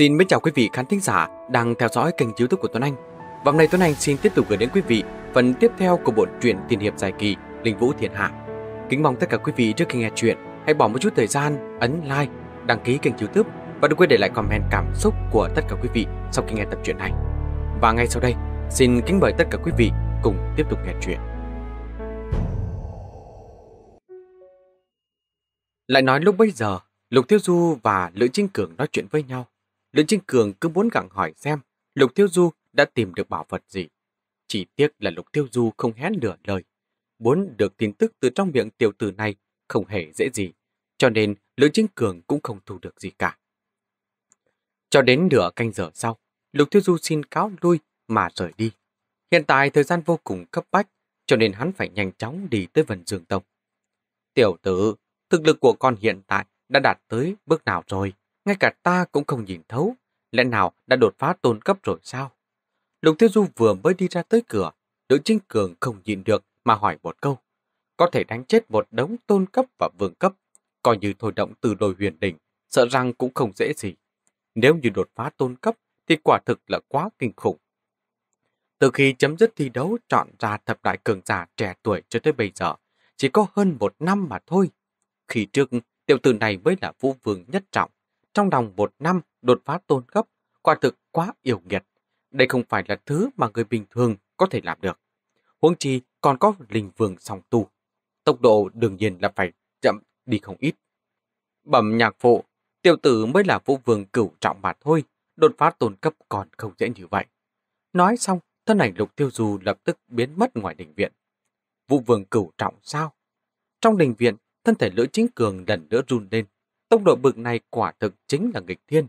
Xin mến chào quý vị khán thính giả đang theo dõi kênh youtube của Tuấn Anh. Và hôm nay Tuấn Anh xin tiếp tục gửi đến quý vị phần tiếp theo của bộ truyện tiền hiệp dài kỳ Linh Vũ Thiên Hạ. Kính mong tất cả quý vị trước khi nghe chuyện hãy bỏ một chút thời gian ấn like, đăng ký kênh youtube và đừng quên để lại comment cảm xúc của tất cả quý vị sau khi nghe tập truyện này. Và ngay sau đây, xin kính mời tất cả quý vị cùng tiếp tục nghe chuyện. Lại nói lúc bây giờ, Lục Tiêu Du và Lữ Trinh Cường nói chuyện với nhau Lương Trinh Cường cứ muốn gặng hỏi xem Lục Tiêu Du đã tìm được bảo vật gì. Chỉ tiếc là Lục Tiêu Du không hé nửa lời. Muốn được tin tức từ trong miệng tiểu tử này không hề dễ gì, cho nên Lương Trinh Cường cũng không thu được gì cả. Cho đến nửa canh giờ sau, Lục Tiêu Du xin cáo lui mà rời đi. Hiện tại thời gian vô cùng cấp bách, cho nên hắn phải nhanh chóng đi tới Vân Dương Tông. Tiểu tử, thực lực của con hiện tại đã đạt tới bước nào rồi? ngay cả ta cũng không nhìn thấu, lẽ nào đã đột phá tôn cấp rồi sao? Lục Thiên Du vừa mới đi ra tới cửa, Lữ Trinh Cường không nhìn được mà hỏi một câu. Có thể đánh chết một đống tôn cấp và vương cấp, coi như thôi động từ đồi huyền đỉnh, sợ rằng cũng không dễ gì. Nếu như đột phá tôn cấp thì quả thực là quá kinh khủng. Từ khi chấm dứt thi đấu chọn ra thập đại cường giả trẻ tuổi cho tới bây giờ, chỉ có hơn một năm mà thôi. Khi trước, tiểu tử này mới là vũ vương nhất trọng, trong vòng một năm đột phá tôn cấp, quả thực quá yêu nghiệt. Đây không phải là thứ mà người bình thường có thể làm được. Huống chi còn có linh vương song tu. Tốc độ đương nhiên là phải chậm đi không ít. Bẩm nhạc phụ, tiểu tử mới là vũ vương cửu trọng mà thôi, đột phá tôn cấp còn không dễ như vậy. Nói xong, thân ảnh lục tiêu du lập tức biến mất ngoài đình viện. Vũ vương cửu trọng sao? Trong đình viện, thân thể lưỡi chính cường lần nữa run lên, Tốc độ bực này quả thực chính là nghịch thiên.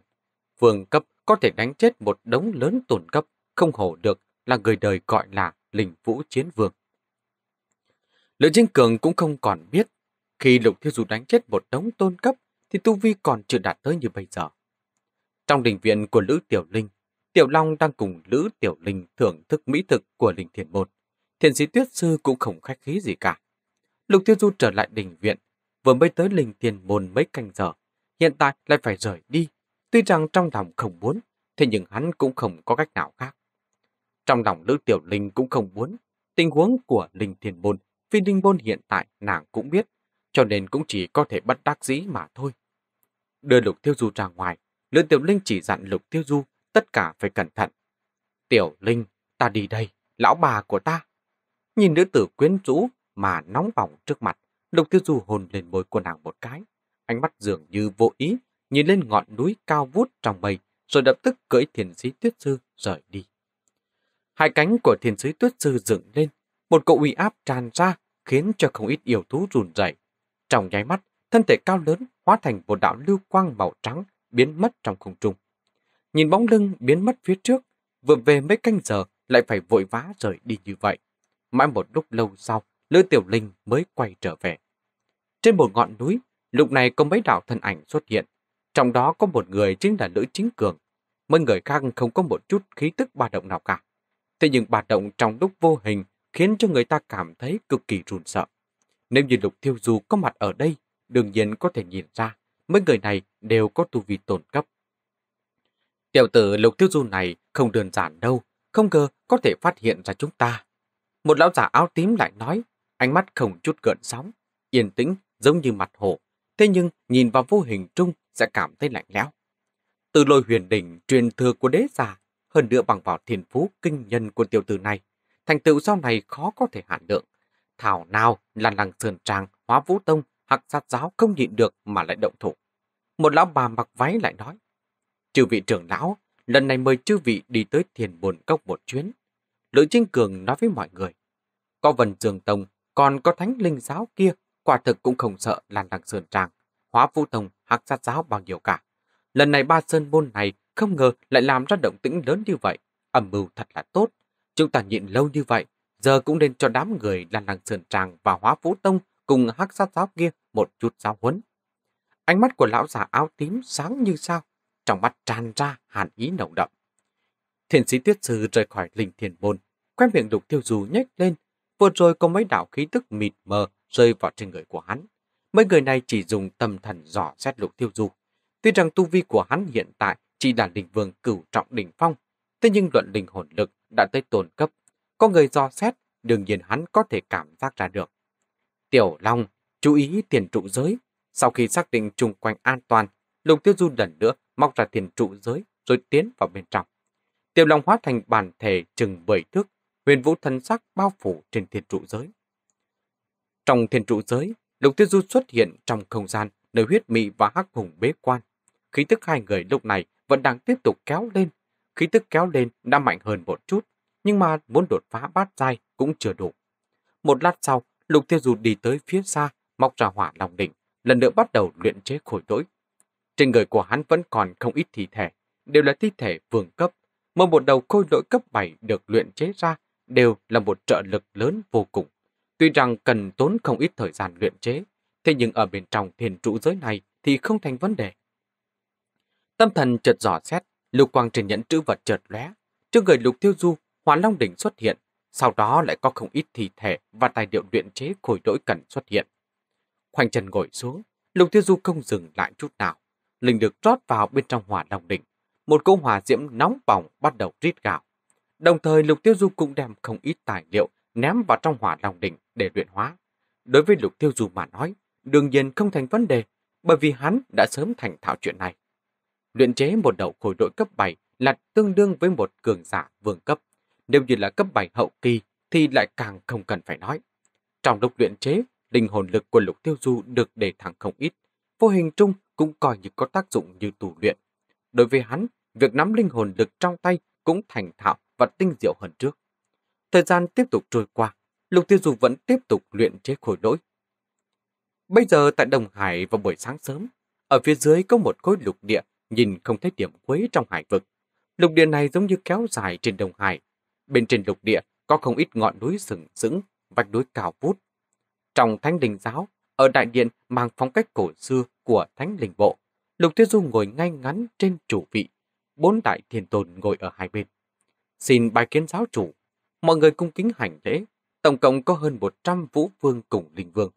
Vương cấp có thể đánh chết một đống lớn tồn cấp, không hổ được là người đời gọi là linh vũ chiến vương. Lữ Trinh Cường cũng không còn biết khi Lục Thiên Du đánh chết một đống tôn cấp thì Tu Vi còn chưa đạt tới như bây giờ. Trong đình viện của Lữ Tiểu Linh, Tiểu Long đang cùng Lữ Tiểu Linh thưởng thức mỹ thực của Linh Thiền Môn. Thiền sĩ Tuyết Sư cũng không khách khí gì cả. Lục Thiên Du trở lại đình viện, vừa mới tới linh tiền môn mấy canh giờ, hiện tại lại phải rời đi. Tuy rằng trong lòng không muốn, thế nhưng hắn cũng không có cách nào khác. Trong lòng Lữ Tiểu Linh cũng không muốn, tình huống của linh tiền môn, phi linh môn hiện tại nàng cũng biết, cho nên cũng chỉ có thể bắt đắc dĩ mà thôi. Đưa Lục Tiêu Du ra ngoài, Lữ Tiểu Linh chỉ dặn Lục Tiêu Du tất cả phải cẩn thận. Tiểu Linh, ta đi đây, lão bà của ta. Nhìn nữ tử quyến rũ mà nóng bỏng trước mặt, Lục tiêu du hồn lên môi của nàng một cái. Ánh mắt dường như vô ý, nhìn lên ngọn núi cao vút trong mây, rồi lập tức cưỡi thiền sĩ tuyết sư rời đi. Hai cánh của thiền sĩ tuyết sư dựng lên, một cậu uy áp tràn ra khiến cho không ít yêu thú run rẩy. Trong nháy mắt, thân thể cao lớn hóa thành một đạo lưu quang màu trắng biến mất trong không trung. Nhìn bóng lưng biến mất phía trước, vừa về mấy canh giờ lại phải vội vã rời đi như vậy. Mãi một lúc lâu sau, Lữ Tiểu Linh mới quay trở về. Trên một ngọn núi, lúc này có mấy đạo thân ảnh xuất hiện. Trong đó có một người chính là Lữ Chính Cường. Mấy người khác không có một chút khí tức ba động nào cả. Thế nhưng ba động trong lúc vô hình khiến cho người ta cảm thấy cực kỳ run sợ. Nếu như Lục Thiêu Du có mặt ở đây, đương nhiên có thể nhìn ra mấy người này đều có tu vi tổn cấp. Tiểu tử Lục Thiêu Du này không đơn giản đâu, không ngờ có thể phát hiện ra chúng ta. Một lão giả áo tím lại nói, ánh mắt không chút gợn sóng, yên tĩnh giống như mặt hồ, thế nhưng nhìn vào vô hình trung sẽ cảm thấy lạnh lẽo. Từ lôi huyền đỉnh truyền thừa của đế già, hơn nữa bằng vào thiền phú kinh nhân của tiểu tử này, thành tựu sau này khó có thể hạn lượng. Thảo nào là làng sườn tràng, hóa vũ tông, hạc sát giáo không nhịn được mà lại động thủ. Một lão bà mặc váy lại nói, chư vị trưởng lão, lần này mời chư vị đi tới thiền buồn cốc một chuyến. Lữ Trinh Cường nói với mọi người, có vần trường tông còn có thánh linh giáo kia quả thực cũng không sợ lan đằng sườn tràng hóa vũ tông hắc sát giáo bao nhiêu cả. Lần này ba sơn môn này không ngờ lại làm ra động tĩnh lớn như vậy, âm mưu thật là tốt. Chúng ta nhịn lâu như vậy, giờ cũng nên cho đám người lan đằng sườn tràng và hóa vũ tông cùng hắc sát giáo kia một chút giáo huấn. Ánh mắt của lão già áo tím sáng như sao, trong mắt tràn ra hàn ý nồng đậm. Thiền sĩ tuyết sư rời khỏi linh thiền môn, quen miệng đục tiêu dù nhếch lên vừa rồi có mấy đạo khí tức mịt mờ rơi vào trên người của hắn. Mấy người này chỉ dùng tâm thần dò xét lục tiêu du. Tuy rằng tu vi của hắn hiện tại chỉ là đỉnh vương cửu trọng đỉnh phong, thế nhưng luận linh hồn lực đã tới tồn cấp. Có người dò xét, đương nhiên hắn có thể cảm giác ra được. Tiểu Long chú ý tiền trụ giới. Sau khi xác định chung quanh an toàn, lục tiêu du lần nữa móc ra tiền trụ giới rồi tiến vào bên trong. Tiểu Long hóa thành bản thể chừng bảy thước huyền vũ thần sắc bao phủ trên thiên trụ giới. Trong thiên trụ giới, Lục Tiêu Du xuất hiện trong không gian nơi huyết mị và hắc hùng bế quan. Khí tức hai người lúc này vẫn đang tiếp tục kéo lên. Khí tức kéo lên đã mạnh hơn một chút, nhưng mà muốn đột phá bát dai cũng chưa đủ. Một lát sau, Lục Tiêu Du đi tới phía xa, móc ra hỏa lòng đỉnh, lần nữa bắt đầu luyện chế khối lỗi. Trên người của hắn vẫn còn không ít thi thể, đều là thi thể vương cấp. Mỗi một đầu khôi lỗi cấp 7 được luyện chế ra đều là một trợ lực lớn vô cùng. Tuy rằng cần tốn không ít thời gian luyện chế, thế nhưng ở bên trong thiền trụ giới này thì không thành vấn đề. Tâm thần chợt dò xét, lục quang trên nhẫn chữ vật chợt lóe, trước người lục tiêu du, hoàn long đỉnh xuất hiện, sau đó lại có không ít thi thể và tài liệu luyện chế khối đỗi cần xuất hiện. Khoanh chân ngồi xuống, lục tiêu du không dừng lại chút nào, linh được trót vào bên trong hỏa long đỉnh, một cỗ hỏa diễm nóng bỏng bắt đầu rít gạo Đồng thời Lục Tiêu Du cũng đem không ít tài liệu ném vào trong hỏa lòng đỉnh để luyện hóa. Đối với Lục Tiêu Du mà nói, đương nhiên không thành vấn đề, bởi vì hắn đã sớm thành thạo chuyện này. Luyện chế một đầu khối đội cấp 7 là tương đương với một cường giả vương cấp. Nếu như là cấp 7 hậu kỳ thì lại càng không cần phải nói. Trong lúc luyện chế, linh hồn lực của Lục Tiêu Du được đề thẳng không ít, vô hình trung cũng coi như có tác dụng như tù luyện. Đối với hắn, việc nắm linh hồn lực trong tay cũng thành thạo và tinh diệu hơn trước. Thời gian tiếp tục trôi qua, Lục Tiêu Dục vẫn tiếp tục luyện chế khối lỗi. Bây giờ tại Đồng Hải vào buổi sáng sớm, ở phía dưới có một khối lục địa nhìn không thấy điểm cuối trong hải vực. Lục địa này giống như kéo dài trên Đồng Hải. Bên trên lục địa có không ít ngọn núi sừng sững, vách núi cao vút. Trong thánh đình giáo, ở đại điện mang phong cách cổ xưa của thánh linh bộ, Lục Tiêu Du ngồi ngay ngắn trên chủ vị bốn đại thiền tôn ngồi ở hai bên. Xin bài kiến giáo chủ, mọi người cung kính hành lễ, tổng cộng có hơn 100 vũ vương cùng linh vương.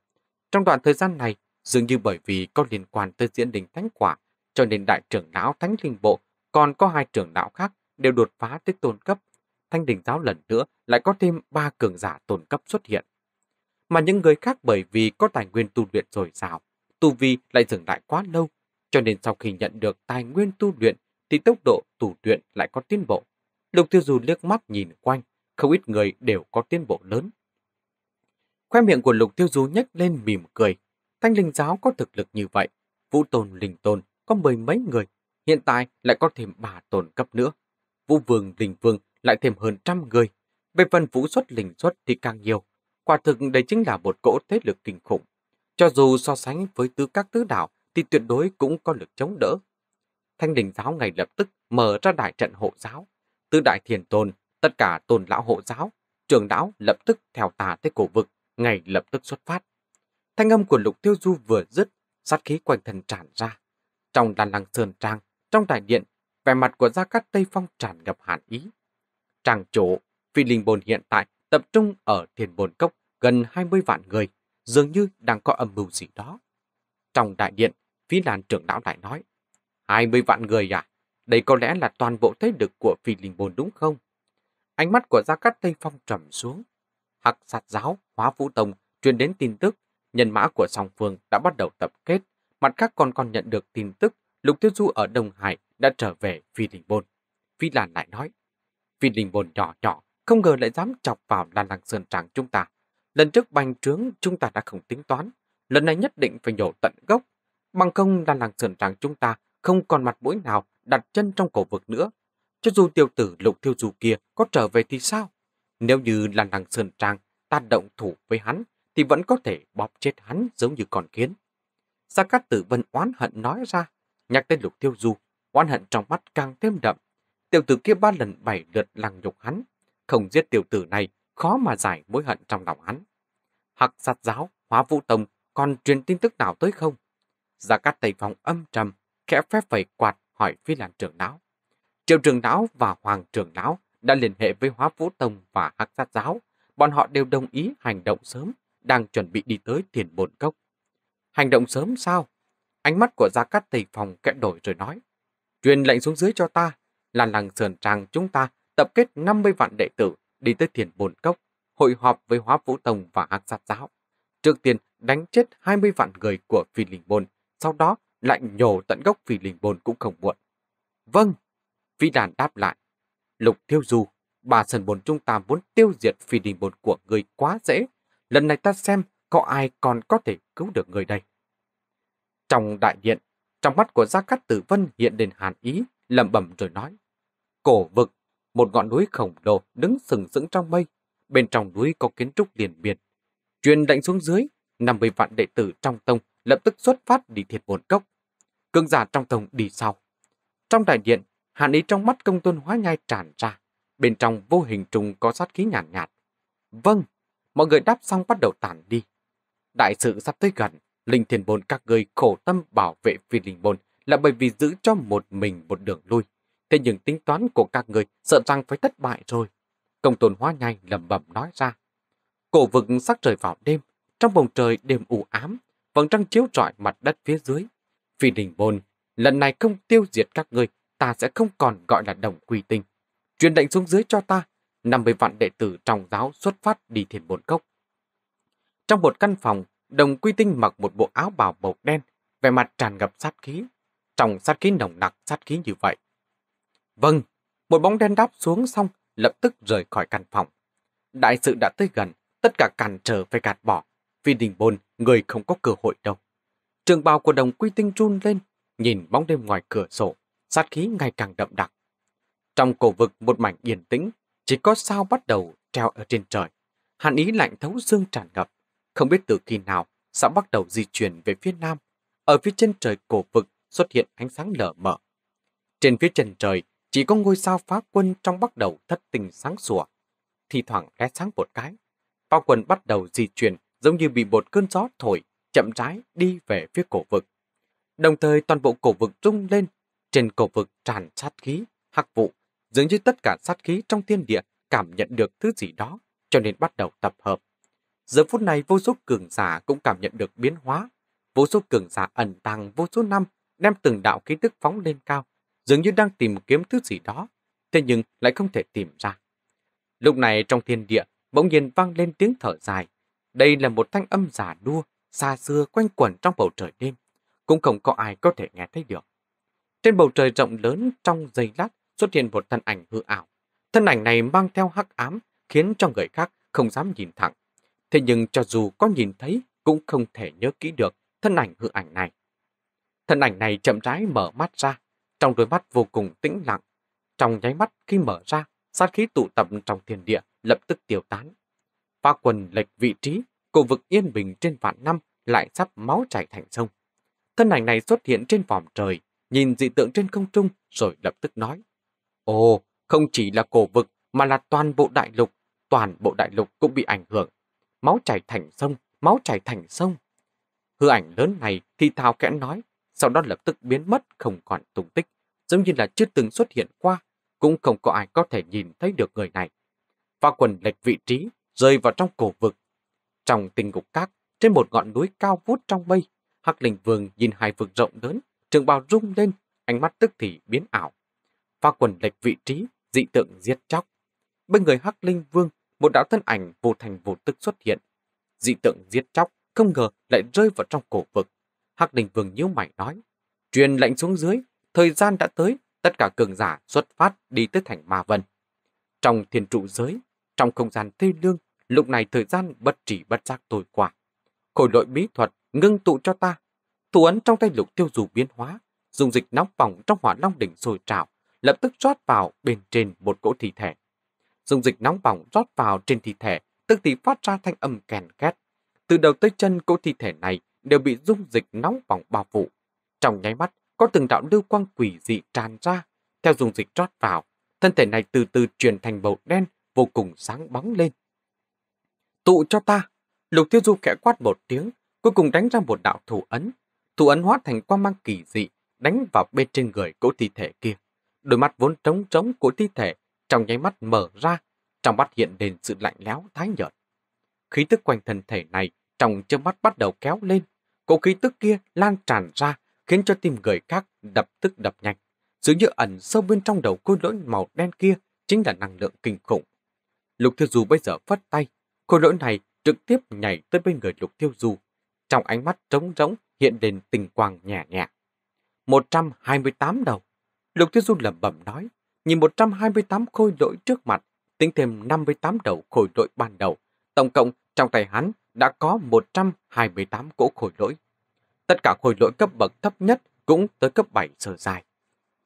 Trong đoạn thời gian này, dường như bởi vì có liên quan tới diễn đình thánh quả, cho nên đại trưởng lão thánh linh bộ còn có hai trưởng lão khác đều đột phá tới tôn cấp. Thanh đình giáo lần nữa lại có thêm ba cường giả tôn cấp xuất hiện. Mà những người khác bởi vì có tài nguyên tu luyện dồi dào, tu vi lại dừng lại quá lâu, cho nên sau khi nhận được tài nguyên tu luyện thì tốc độ tù luyện lại có tiến bộ. Lục Tiêu Du liếc mắt nhìn quanh, không ít người đều có tiến bộ lớn. Khoe miệng của Lục Tiêu Du nhếch lên mỉm cười. Thanh linh giáo có thực lực như vậy, vũ tồn linh tồn có mười mấy người, hiện tại lại có thêm ba tồn cấp nữa. Vũ vương linh vương lại thêm hơn trăm người. Về phần vũ xuất linh xuất thì càng nhiều. Quả thực đây chính là một cỗ thế lực kinh khủng. Cho dù so sánh với tứ các tứ đạo thì tuyệt đối cũng có lực chống đỡ Thanh đình giáo ngay lập tức mở ra đại trận hộ giáo. tư đại thiền tôn, tất cả tôn lão hộ giáo, trường lão lập tức theo tà tới cổ vực, ngay lập tức xuất phát. Thanh âm của lục tiêu du vừa dứt, sát khí quanh thân tràn ra. Trong đàn lăng sơn trang, trong đại điện, vẻ mặt của Gia Cát Tây Phong tràn ngập hàn ý. Tràng chỗ, phi linh bồn hiện tại tập trung ở thiền bồn cốc gần 20 vạn người, dường như đang có âm mưu gì đó. Trong đại điện, phi làn trưởng lão lại nói, 20 vạn người à? Đây có lẽ là toàn bộ thế lực của phi linh bồn đúng không? Ánh mắt của Gia Cát Tây Phong trầm xuống. Hạc sạt giáo, hóa vũ tông truyền đến tin tức, nhân mã của song phương đã bắt đầu tập kết. Mặt khác còn còn nhận được tin tức, Lục Tiêu Du ở Đông Hải đã trở về phi linh bồn. Phi Lan lại nói, phi linh bồn nhỏ nhỏ, không ngờ lại dám chọc vào Lan Lăng Sơn Tràng chúng ta. Lần trước bành trướng chúng ta đã không tính toán, lần này nhất định phải nhổ tận gốc. Bằng không Lan Lăng Sơn Tràng chúng ta không còn mặt mũi nào đặt chân trong cổ vực nữa. Cho dù tiêu tử lục thiêu dù kia có trở về thì sao? Nếu như là nàng Sơn Trang ta động thủ với hắn, thì vẫn có thể bóp chết hắn giống như con kiến. Gia Cát Tử Vân oán hận nói ra, nhắc tên lục thiêu du, oán hận trong mắt càng thêm đậm. Tiểu tử kia ba lần bảy lượt lăng nhục hắn, không giết tiểu tử này khó mà giải mối hận trong lòng hắn. Hạc sát giáo, hóa vũ tông còn truyền tin tức nào tới không? Gia Cát Tây Phong âm trầm, khẽ phép vầy quạt hỏi phi làn trưởng lão. Triệu trưởng lão và hoàng trưởng lão đã liên hệ với hóa vũ tông và hắc sát giáo. Bọn họ đều đồng ý hành động sớm, đang chuẩn bị đi tới thiền bồn cốc. Hành động sớm sao? Ánh mắt của Gia Cát Tây Phòng kẽ đổi rồi nói. Truyền lệnh xuống dưới cho ta, là làng sườn tràng chúng ta tập kết 50 vạn đệ tử đi tới thiền bồn cốc, hội họp với hóa vũ tông và hắc sát giáo. Trước tiên đánh chết 20 vạn người của phi linh bồn, sau đó lạnh nhổ tận gốc phi lình bồn cũng không muộn. Vâng, phi đàn đáp lại. Lục thiêu du, bà sần bồn trung tam muốn tiêu diệt phi đình bồn của người quá dễ. Lần này ta xem có ai còn có thể cứu được người đây. Trong đại điện, trong mắt của Gia Cát Tử Vân hiện lên hàn ý, lẩm bẩm rồi nói. Cổ vực, một ngọn núi khổng lồ đứng sừng sững trong mây. Bên trong núi có kiến trúc liền miền. Truyền lệnh xuống dưới, 50 vạn đệ tử trong tông lập tức xuất phát đi thiệt bồn cốc cương giả trong tông đi sau. Trong đại điện, hàn ý trong mắt công tôn hóa nhai tràn ra. Bên trong vô hình trùng có sát khí nhàn nhạt, nhạt. Vâng, mọi người đáp xong bắt đầu tản đi. Đại sự sắp tới gần, linh thiền bồn các người khổ tâm bảo vệ vì linh bồn là bởi vì giữ cho một mình một đường lui. Thế nhưng tính toán của các người sợ rằng phải thất bại rồi. Công tôn hóa nhai lầm bẩm nói ra. Cổ vực sắc trời vào đêm, trong bầu trời đêm u ám, vầng trăng chiếu trọi mặt đất phía dưới, Phi đình môn, lần này không tiêu diệt các ngươi, ta sẽ không còn gọi là đồng quy tinh. Truyền lệnh xuống dưới cho ta, 50 vạn đệ tử trong giáo xuất phát đi thiền bồn cốc. Trong một căn phòng, đồng quy tinh mặc một bộ áo bào màu đen, vẻ mặt tràn ngập sát khí. Trong sát khí nồng nặc sát khí như vậy. Vâng, một bóng đen đáp xuống xong, lập tức rời khỏi căn phòng. Đại sự đã tới gần, tất cả cản trở phải gạt bỏ. Vì đình bồn, người không có cơ hội đâu. Trường bào của đồng quy tinh run lên, nhìn bóng đêm ngoài cửa sổ, sát khí ngày càng đậm đặc. Trong cổ vực một mảnh yên tĩnh, chỉ có sao bắt đầu treo ở trên trời. Hàn ý lạnh thấu xương tràn ngập, không biết từ khi nào sao bắt đầu di chuyển về phía nam. Ở phía trên trời cổ vực xuất hiện ánh sáng lở mở. Trên phía chân trời chỉ có ngôi sao phá quân trong bắt đầu thất tình sáng sủa, thì thoảng lóe sáng một cái. Bao quần bắt đầu di chuyển giống như bị một cơn gió thổi chậm rãi đi về phía cổ vực. Đồng thời toàn bộ cổ vực rung lên, trên cổ vực tràn sát khí, hắc vụ, dường như tất cả sát khí trong thiên địa cảm nhận được thứ gì đó, cho nên bắt đầu tập hợp. Giờ phút này vô số cường giả cũng cảm nhận được biến hóa, vô số cường giả ẩn tàng vô số năm đem từng đạo khí tức phóng lên cao, dường như đang tìm kiếm thứ gì đó, thế nhưng lại không thể tìm ra. Lúc này trong thiên địa bỗng nhiên vang lên tiếng thở dài, đây là một thanh âm giả đua xa xưa quanh quẩn trong bầu trời đêm, cũng không có ai có thể nghe thấy được. Trên bầu trời rộng lớn trong giây lát xuất hiện một thân ảnh hư ảo. Thân ảnh này mang theo hắc ám, khiến cho người khác không dám nhìn thẳng. Thế nhưng cho dù có nhìn thấy, cũng không thể nhớ kỹ được thân ảnh hư ảnh này. Thân ảnh này chậm rãi mở mắt ra, trong đôi mắt vô cùng tĩnh lặng. Trong nháy mắt khi mở ra, sát khí tụ tập trong thiên địa lập tức tiêu tán. Phá quần lệch vị trí, cổ vực yên bình trên vạn năm lại sắp máu chảy thành sông. Thân ảnh này xuất hiện trên vòm trời, nhìn dị tượng trên không trung rồi lập tức nói. Ồ, không chỉ là cổ vực mà là toàn bộ đại lục, toàn bộ đại lục cũng bị ảnh hưởng. Máu chảy thành sông, máu chảy thành sông. Hư ảnh lớn này thì thào kẽ nói, sau đó lập tức biến mất không còn tung tích, giống như là chưa từng xuất hiện qua, cũng không có ai có thể nhìn thấy được người này. Và quần lệch vị trí, rơi vào trong cổ vực, trong tình ngục các, trên một ngọn núi cao vút trong mây, Hắc Linh Vương nhìn hai vực rộng lớn, trường bào rung lên, ánh mắt tức thì biến ảo. Pha quần lệch vị trí, dị tượng giết chóc. Bên người Hắc Linh Vương, một đạo thân ảnh vô thành vô tức xuất hiện. Dị tượng giết chóc, không ngờ lại rơi vào trong cổ vực. Hắc Linh Vương nhíu mày nói, truyền lệnh xuống dưới, thời gian đã tới, tất cả cường giả xuất phát đi tới thành Ma Vân. Trong thiên trụ giới, trong không gian thê lương, Lúc này thời gian bất trị bất giác tồi qua. Khổi lội bí thuật ngưng tụ cho ta. Thủ ấn trong tay lục tiêu dù biến hóa, dùng dịch nóng bỏng trong hỏa long đỉnh sôi trào, lập tức rót vào bên trên một cỗ thi thể. Dùng dịch nóng bỏng rót vào trên thi thể, tức thì phát ra thanh âm kèn két. Từ đầu tới chân cỗ thi thể này đều bị dung dịch nóng bỏng bao phủ. Trong nháy mắt, có từng đạo lưu quang quỷ dị tràn ra, theo dùng dịch rót vào, thân thể này từ từ chuyển thành màu đen vô cùng sáng bóng lên, Tụ cho ta! Lục tiêu du khẽ quát một tiếng, cuối cùng đánh ra một đạo thủ ấn. Thủ ấn hóa thành quang mang kỳ dị, đánh vào bên trên người cỗ thi thể kia. Đôi mắt vốn trống trống của thi thể, trong nháy mắt mở ra, trong mắt hiện lên sự lạnh lẽo thái nhợt. Khí tức quanh thân thể này trong chớp mắt bắt đầu kéo lên, cỗ khí tức kia lan tràn ra, khiến cho tim người khác đập tức đập nhanh. Dường như ẩn sâu bên trong đầu côn lỗi màu đen kia chính là năng lượng kinh khủng. Lục Thư Du bây giờ phất tay, Khôi lỗi này trực tiếp nhảy tới bên người lục tiêu du. Trong ánh mắt trống rỗng hiện lên tình quang nhẹ nhẹ. 128 đầu. Lục tiêu du lẩm bẩm nói, nhìn 128 khôi lỗi trước mặt, tính thêm 58 đầu khôi lỗi ban đầu. Tổng cộng trong tay hắn đã có 128 cỗ khôi lỗi. Tất cả khôi lỗi cấp bậc thấp nhất cũng tới cấp 7 sơ dài.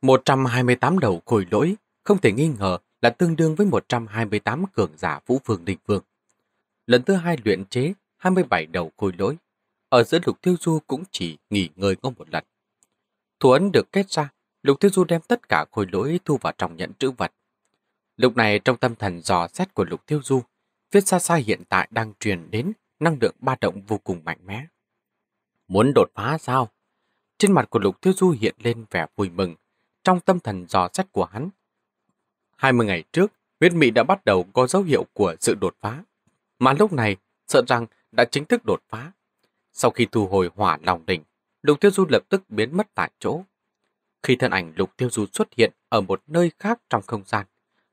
128 đầu khôi lỗi không thể nghi ngờ là tương đương với 128 cường giả vũ phương đình vương lần thứ hai luyện chế 27 đầu khôi lỗi. Ở giữa Lục Tiêu Du cũng chỉ nghỉ ngơi có một lần. Thủ ấn được kết ra, Lục Tiêu Du đem tất cả khôi lỗi thu vào trong nhận trữ vật. Lúc này trong tâm thần dò xét của Lục Tiêu Du, viết xa xa hiện tại đang truyền đến năng lượng ba động vô cùng mạnh mẽ. Muốn đột phá sao? Trên mặt của Lục Tiêu Du hiện lên vẻ vui mừng, trong tâm thần dò xét của hắn. 20 ngày trước, huyết mị đã bắt đầu có dấu hiệu của sự đột phá mà lúc này sợ rằng đã chính thức đột phá. Sau khi thu hồi hỏa lòng đỉnh, Lục Tiêu Du lập tức biến mất tại chỗ. Khi thân ảnh Lục Tiêu Du xuất hiện ở một nơi khác trong không gian,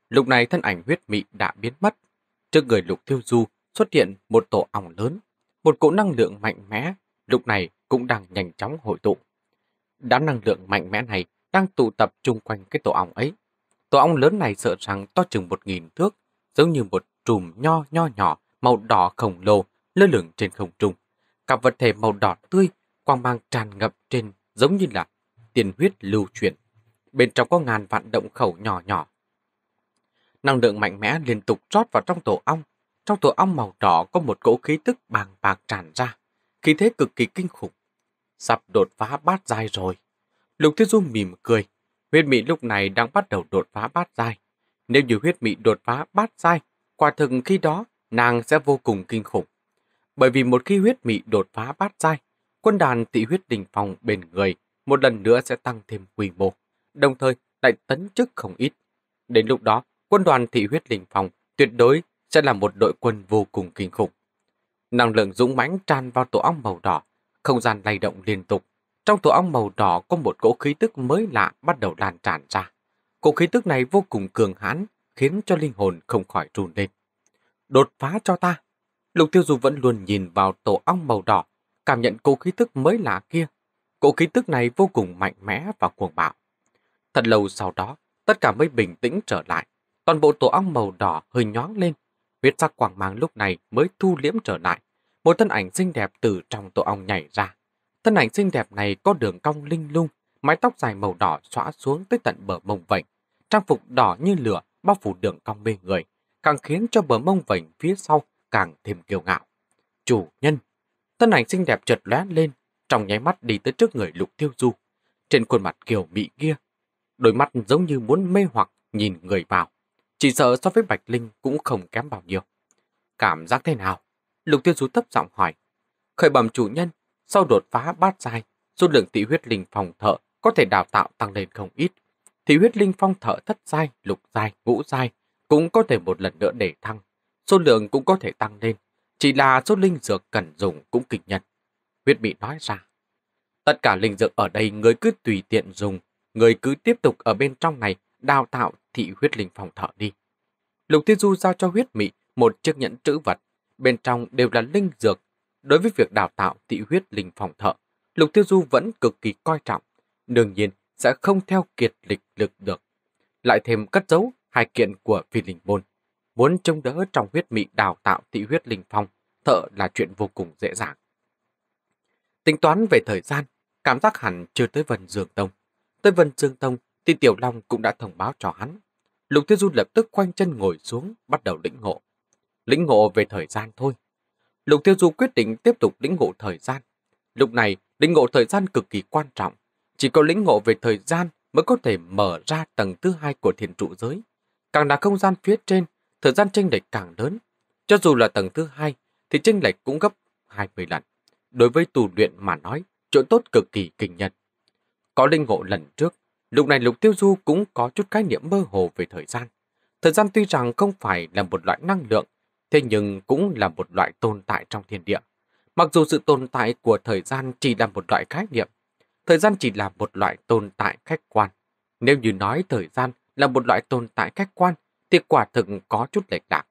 lúc này thân ảnh huyết mị đã biến mất. Trước người Lục Tiêu Du xuất hiện một tổ ong lớn, một cỗ năng lượng mạnh mẽ lúc này cũng đang nhanh chóng hội tụ. Đám năng lượng mạnh mẽ này đang tụ tập chung quanh cái tổ ong ấy. Tổ ong lớn này sợ rằng to chừng một nghìn thước, giống như một trùm nho nho nhỏ màu đỏ khổng lồ lơ lửng trên không trung. cặp vật thể màu đỏ tươi, quang mang tràn ngập trên giống như là tiền huyết lưu chuyển. Bên trong có ngàn vạn động khẩu nhỏ nhỏ. Năng lượng mạnh mẽ liên tục rót vào trong tổ ong. Trong tổ ong màu đỏ có một cỗ khí tức bàng bạc tràn ra, khí thế cực kỳ kinh khủng. Sắp đột phá bát dai rồi. Lục Thiên Du mỉm cười. Huyết mị lúc này đang bắt đầu đột phá bát dai. Nếu như huyết mị đột phá bát dai, quả thực khi đó nàng sẽ vô cùng kinh khủng. Bởi vì một khi huyết mị đột phá bát giai, quân đàn tị huyết đình phòng bên người một lần nữa sẽ tăng thêm quy mô, đồng thời lại tấn chức không ít. Đến lúc đó, quân đoàn thị huyết đình phòng tuyệt đối sẽ là một đội quân vô cùng kinh khủng. Năng lượng dũng mãnh tràn vào tổ ong màu đỏ, không gian lay động liên tục. Trong tổ ong màu đỏ có một cỗ khí tức mới lạ bắt đầu lan tràn ra. Cỗ khí tức này vô cùng cường hãn, khiến cho linh hồn không khỏi run lên đột phá cho ta. Lục tiêu dù vẫn luôn nhìn vào tổ ong màu đỏ, cảm nhận cỗ khí tức mới lạ kia. Cỗ khí tức này vô cùng mạnh mẽ và cuồng bạo. Thật lâu sau đó, tất cả mới bình tĩnh trở lại. Toàn bộ tổ ong màu đỏ hơi nhoáng lên. Huyết sắc quảng mang lúc này mới thu liễm trở lại. Một thân ảnh xinh đẹp từ trong tổ ong nhảy ra. Thân ảnh xinh đẹp này có đường cong linh lung, mái tóc dài màu đỏ xõa xuống tới tận bờ mông vệnh. Trang phục đỏ như lửa bao phủ đường cong bên người càng khiến cho bờ mông vảnh phía sau càng thêm kiêu ngạo. Chủ nhân, thân ảnh xinh đẹp chợt lóe lên, trong nháy mắt đi tới trước người Lục Tiêu Du. Trên khuôn mặt kiều mị kia, đôi mắt giống như muốn mê hoặc nhìn người vào. Chỉ sợ so với Bạch Linh cũng không kém bao nhiêu. Cảm giác thế nào? Lục Tiêu Du thấp giọng hỏi. Khởi bẩm chủ nhân, sau đột phá bát giai, số lượng tỷ huyết linh phòng thợ có thể đào tạo tăng lên không ít. Tỷ huyết linh phong thợ thất giai, lục giai, ngũ giai cũng có thể một lần nữa để thăng, số lượng cũng có thể tăng lên, chỉ là số linh dược cần dùng cũng kinh nhật. Huyết bị nói ra, tất cả linh dược ở đây người cứ tùy tiện dùng, người cứ tiếp tục ở bên trong này đào tạo thị huyết linh phòng thợ đi. Lục Thiên Du giao cho huyết mị một chiếc nhẫn trữ vật, bên trong đều là linh dược. Đối với việc đào tạo thị huyết linh phòng thợ, Lục Tiêu Du vẫn cực kỳ coi trọng, đương nhiên sẽ không theo kiệt lịch lực được. Lại thêm cất dấu hai kiện của phi linh môn. Muốn chống đỡ trong huyết mị đào tạo tị huyết linh phong, thợ là chuyện vô cùng dễ dàng. Tính toán về thời gian, cảm giác hẳn chưa tới Vân Dương Tông. Tới Vân Dương Tông thì Tiểu Long cũng đã thông báo cho hắn. Lục Tiêu Du lập tức quanh chân ngồi xuống, bắt đầu lĩnh ngộ. Lĩnh ngộ về thời gian thôi. Lục Tiêu Du quyết định tiếp tục lĩnh ngộ thời gian. Lúc này, lĩnh ngộ thời gian cực kỳ quan trọng. Chỉ có lĩnh ngộ về thời gian mới có thể mở ra tầng thứ hai của thiền trụ giới, càng là không gian phía trên, thời gian chênh lệch càng lớn. Cho dù là tầng thứ hai, thì chênh lệch cũng gấp 20 lần. Đối với tù luyện mà nói, chỗ tốt cực kỳ kinh nhân. Có linh ngộ lần trước, lúc này Lục Tiêu Du cũng có chút khái niệm mơ hồ về thời gian. Thời gian tuy rằng không phải là một loại năng lượng, thế nhưng cũng là một loại tồn tại trong thiên địa. Mặc dù sự tồn tại của thời gian chỉ là một loại khái niệm, thời gian chỉ là một loại tồn tại khách quan. Nếu như nói thời gian là một loại tồn tại khách quan thì quả thực có chút lệch lạc.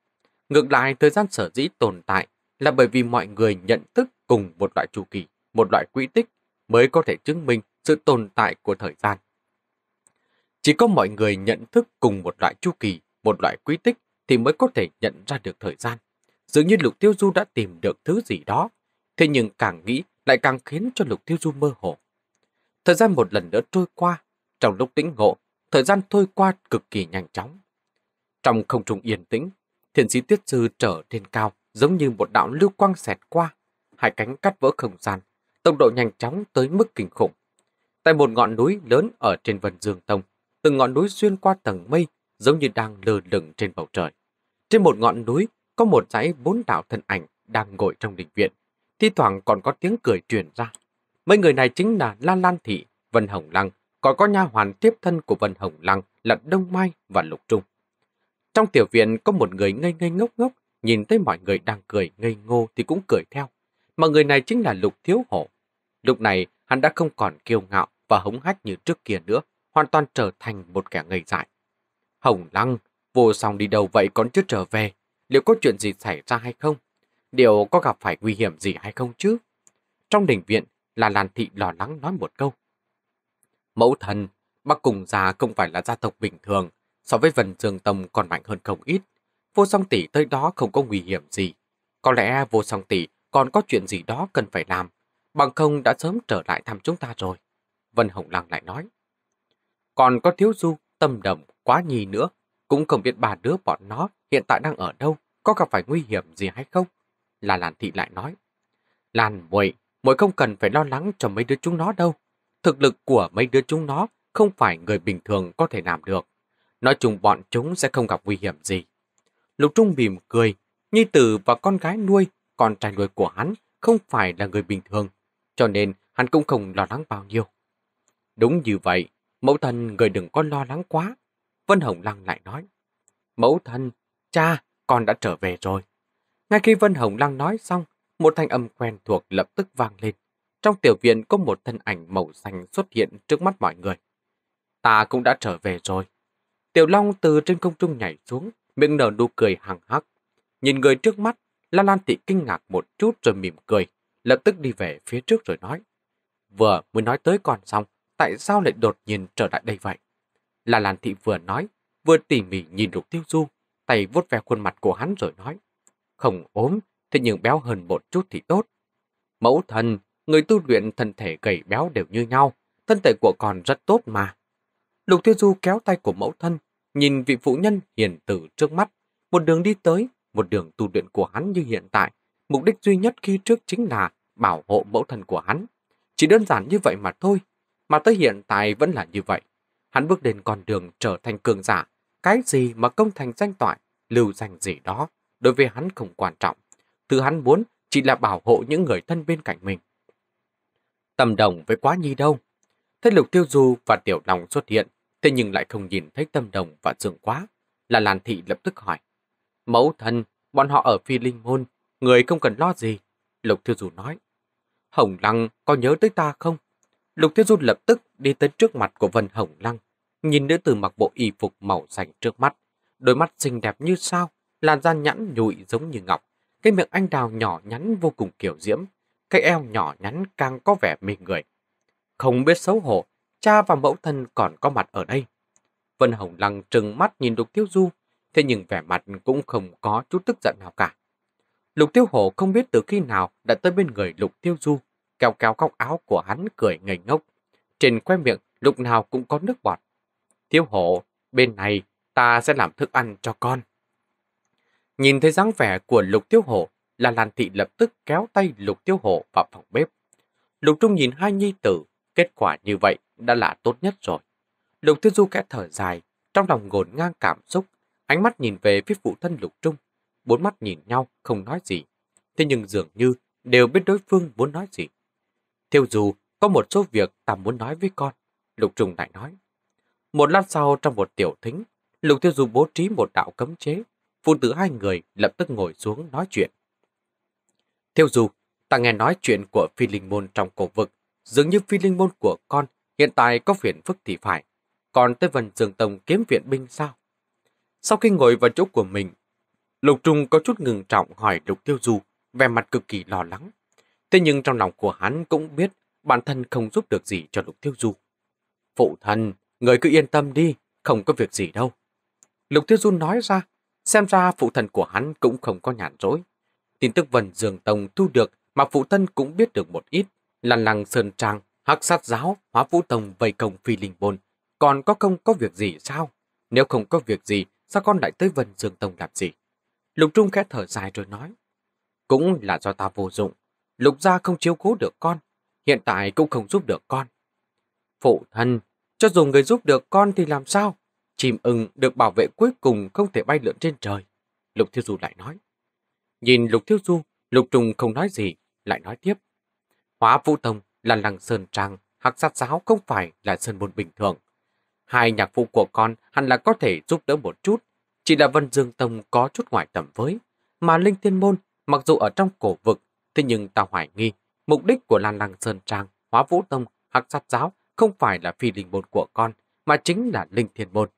Ngược lại, thời gian sở dĩ tồn tại là bởi vì mọi người nhận thức cùng một loại chu kỳ, một loại quỹ tích mới có thể chứng minh sự tồn tại của thời gian. Chỉ có mọi người nhận thức cùng một loại chu kỳ, một loại quỹ tích thì mới có thể nhận ra được thời gian. Dường như Lục Tiêu Du đã tìm được thứ gì đó, thế nhưng càng nghĩ lại càng khiến cho Lục Tiêu Du mơ hồ. Thời gian một lần nữa trôi qua, trong lúc tĩnh ngộ, thời gian thôi qua cực kỳ nhanh chóng. Trong không trung yên tĩnh, thiền sĩ tiết sư trở trên cao giống như một đạo lưu quang xẹt qua, hai cánh cắt vỡ không gian, tốc độ nhanh chóng tới mức kinh khủng. Tại một ngọn núi lớn ở trên vần dương tông, từng ngọn núi xuyên qua tầng mây giống như đang lơ lửng trên bầu trời. Trên một ngọn núi có một dãy bốn đạo thân ảnh đang ngồi trong đình viện, thi thoảng còn có tiếng cười truyền ra. Mấy người này chính là Lan Lan Thị, Vân Hồng Lăng còn có nha hoàn tiếp thân của Vân Hồng Lăng là Đông Mai và Lục Trung. Trong tiểu viện có một người ngây ngây ngốc ngốc, nhìn thấy mọi người đang cười ngây ngô thì cũng cười theo. Mà người này chính là Lục Thiếu Hổ. Lúc này hắn đã không còn kiêu ngạo và hống hách như trước kia nữa, hoàn toàn trở thành một kẻ ngây dại. Hồng Lăng, vô song đi đâu vậy còn chưa trở về? Liệu có chuyện gì xảy ra hay không? liệu có gặp phải nguy hiểm gì hay không chứ? Trong đỉnh viện là Lan Thị lo lắng nói một câu mẫu thân, bác cùng già không phải là gia tộc bình thường, so với Vân Dương Tông còn mạnh hơn không ít. Vô song tỷ tới đó không có nguy hiểm gì. Có lẽ vô song tỷ còn có chuyện gì đó cần phải làm, bằng không đã sớm trở lại thăm chúng ta rồi. Vân Hồng Lăng lại nói. Còn có thiếu du, tâm đồng, quá nhì nữa, cũng không biết bà đứa bọn nó hiện tại đang ở đâu, có gặp phải nguy hiểm gì hay không. Là Lan Thị lại nói. Lan muội muội không cần phải lo lắng cho mấy đứa chúng nó đâu thực lực của mấy đứa chúng nó không phải người bình thường có thể làm được. Nói chung bọn chúng sẽ không gặp nguy hiểm gì. Lục Trung mỉm cười, Nhi Tử và con gái nuôi, con trai nuôi của hắn không phải là người bình thường, cho nên hắn cũng không lo lắng bao nhiêu. Đúng như vậy, mẫu thân người đừng có lo lắng quá. Vân Hồng Lăng lại nói, mẫu thân, cha, con đã trở về rồi. Ngay khi Vân Hồng Lăng nói xong, một thanh âm quen thuộc lập tức vang lên. Trong tiểu viện có một thân ảnh màu xanh xuất hiện trước mắt mọi người. Ta cũng đã trở về rồi. Tiểu Long từ trên không trung nhảy xuống, miệng nở nụ cười hằng hắc. Nhìn người trước mắt, La Lan Thị kinh ngạc một chút rồi mỉm cười, lập tức đi về phía trước rồi nói. Vừa mới nói tới còn xong, tại sao lại đột nhiên trở lại đây vậy? La Lan Thị vừa nói, vừa tỉ mỉ nhìn Lục Tiêu Du, tay vuốt ve khuôn mặt của hắn rồi nói. Không ốm, thế nhưng béo hơn một chút thì tốt. Mẫu thần, người tu luyện thân thể gầy béo đều như nhau, thân thể của con rất tốt mà. Lục Thiên Du kéo tay của mẫu thân, nhìn vị phụ nhân hiền tử trước mắt, một đường đi tới, một đường tu luyện của hắn như hiện tại, mục đích duy nhất khi trước chính là bảo hộ mẫu thân của hắn. Chỉ đơn giản như vậy mà thôi, mà tới hiện tại vẫn là như vậy. Hắn bước đến con đường trở thành cường giả, cái gì mà công thành danh toại, lưu danh gì đó, đối với hắn không quan trọng. Thứ hắn muốn chỉ là bảo hộ những người thân bên cạnh mình tâm đồng với quá nhi đâu. Thấy lục tiêu du và tiểu lòng xuất hiện, thế nhưng lại không nhìn thấy tâm đồng và dương quá, là làn thị lập tức hỏi. Mẫu thân, bọn họ ở phi linh môn, người không cần lo gì. Lục tiêu du nói. Hồng Lăng có nhớ tới ta không? Lục tiêu du lập tức đi tới trước mặt của Vân Hồng Lăng, nhìn nữ tử mặc bộ y phục màu xanh trước mắt. Đôi mắt xinh đẹp như sao, làn da nhẵn nhụi giống như ngọc, cái miệng anh đào nhỏ nhắn vô cùng kiểu diễm, cái eo nhỏ nhắn càng có vẻ mình người. Không biết xấu hổ, cha và mẫu thân còn có mặt ở đây. Vân Hồng Lăng trừng mắt nhìn Lục Tiêu Du, thế nhưng vẻ mặt cũng không có chút tức giận nào cả. Lục Tiêu Hổ không biết từ khi nào đã tới bên người Lục Tiêu Du, kéo kéo cóc áo của hắn cười ngây ngốc. Trên que miệng lúc nào cũng có nước bọt. Tiêu Hổ, bên này ta sẽ làm thức ăn cho con. Nhìn thấy dáng vẻ của Lục Tiêu Hổ, là Lan Thị lập tức kéo tay Lục Tiêu Hổ vào phòng bếp. Lục Trung nhìn hai nhi tử, kết quả như vậy đã là tốt nhất rồi. Lục Tiêu Du kẽ thở dài, trong lòng ngổn ngang cảm xúc, ánh mắt nhìn về phía phụ thân Lục Trung. Bốn mắt nhìn nhau, không nói gì. Thế nhưng dường như đều biết đối phương muốn nói gì. Tiêu Du, có một số việc ta muốn nói với con. Lục Trung lại nói. Một lát sau trong một tiểu thính, Lục Tiêu Du bố trí một đạo cấm chế. Phụ tử hai người lập tức ngồi xuống nói chuyện. Thiêu dù, ta nghe nói chuyện của phi linh môn trong cổ vực, dường như phi linh môn của con hiện tại có phiền phức thì phải, còn tới vần dương tông kiếm viện binh sao? Sau khi ngồi vào chỗ của mình, Lục Trung có chút ngừng trọng hỏi Lục Tiêu Du, vẻ mặt cực kỳ lo lắng. Thế nhưng trong lòng của hắn cũng biết bản thân không giúp được gì cho Lục Tiêu Du. Phụ thần, người cứ yên tâm đi, không có việc gì đâu. Lục Tiêu Du nói ra, xem ra phụ thần của hắn cũng không có nhàn rỗi. Tin tức Vân Dương Tông thu được mà phụ thân cũng biết được một ít. Lằn lằng sơn trang, hắc sát giáo, hóa vũ tông vây công phi linh bồn. Còn có không có việc gì sao? Nếu không có việc gì, sao con lại tới Vân Dương Tông làm gì? Lục Trung khẽ thở dài rồi nói. Cũng là do ta vô dụng. Lục gia không chiếu cố được con. Hiện tại cũng không giúp được con. Phụ thân, cho dù người giúp được con thì làm sao? Chìm ưng được bảo vệ cuối cùng không thể bay lượn trên trời. Lục Thiêu Du lại nói. Nhìn Lục Thiếu Du, Lục Trùng không nói gì, lại nói tiếp. Hóa Vũ Tông là làng Sơn Trang, hạc sát giáo không phải là Sơn Môn bình thường. Hai nhạc phụ của con hẳn là có thể giúp đỡ một chút, chỉ là Vân Dương Tông có chút ngoài tầm với. Mà Linh Thiên Môn, mặc dù ở trong cổ vực, thế nhưng ta hoài nghi, mục đích của Lan Lăng Sơn Trang, Hóa Vũ Tông, hạc sát giáo không phải là phi linh môn của con, mà chính là Linh Thiên Môn.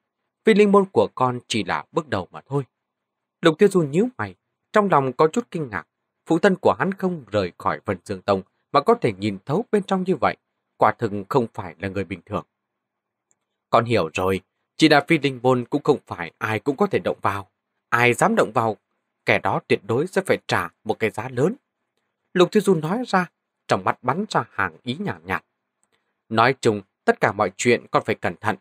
Phi linh môn của con chỉ là bước đầu mà thôi. Lục Tiêu Du nhíu mày, trong lòng có chút kinh ngạc, phụ thân của hắn không rời khỏi Vân Dương Tông mà có thể nhìn thấu bên trong như vậy, quả thực không phải là người bình thường. Con hiểu rồi, chỉ là phi linh môn cũng không phải ai cũng có thể động vào. Ai dám động vào, kẻ đó tuyệt đối sẽ phải trả một cái giá lớn. Lục Thư Du nói ra, trong mắt bắn ra hàng ý nhàn nhạt, nhạt. Nói chung, tất cả mọi chuyện con phải cẩn thận.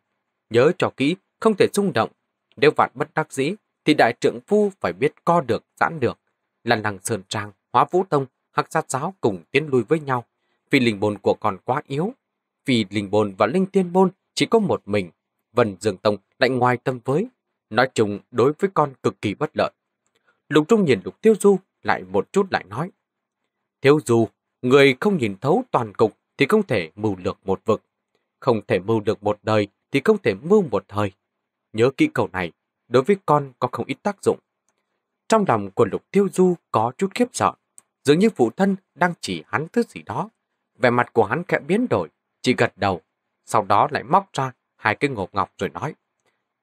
Nhớ cho kỹ, không thể rung động. Nếu vạn bất đắc dĩ, thì đại trưởng phu phải biết co được, giãn được. Lần đằng Sơn Trang, Hóa Vũ Tông, Hắc Sát Giáo cùng tiến lui với nhau. Vì linh bồn của còn quá yếu. Vì linh bồn và linh tiên bôn chỉ có một mình. Vân Dương Tông lại ngoài tâm với. Nói chung đối với con cực kỳ bất lợi. Lục Trung nhìn Lục Tiêu Du lại một chút lại nói. Tiêu Du, người không nhìn thấu toàn cục thì không thể mưu lược một vực. Không thể mưu được một đời thì không thể mưu một thời. Nhớ kỹ câu này, đối với con có không ít tác dụng. Trong lòng của Lục Tiêu Du có chút khiếp sợ, dường như phụ thân đang chỉ hắn thứ gì đó. Vẻ mặt của hắn khẽ biến đổi, chỉ gật đầu, sau đó lại móc ra hai cái ngột ngọc rồi nói.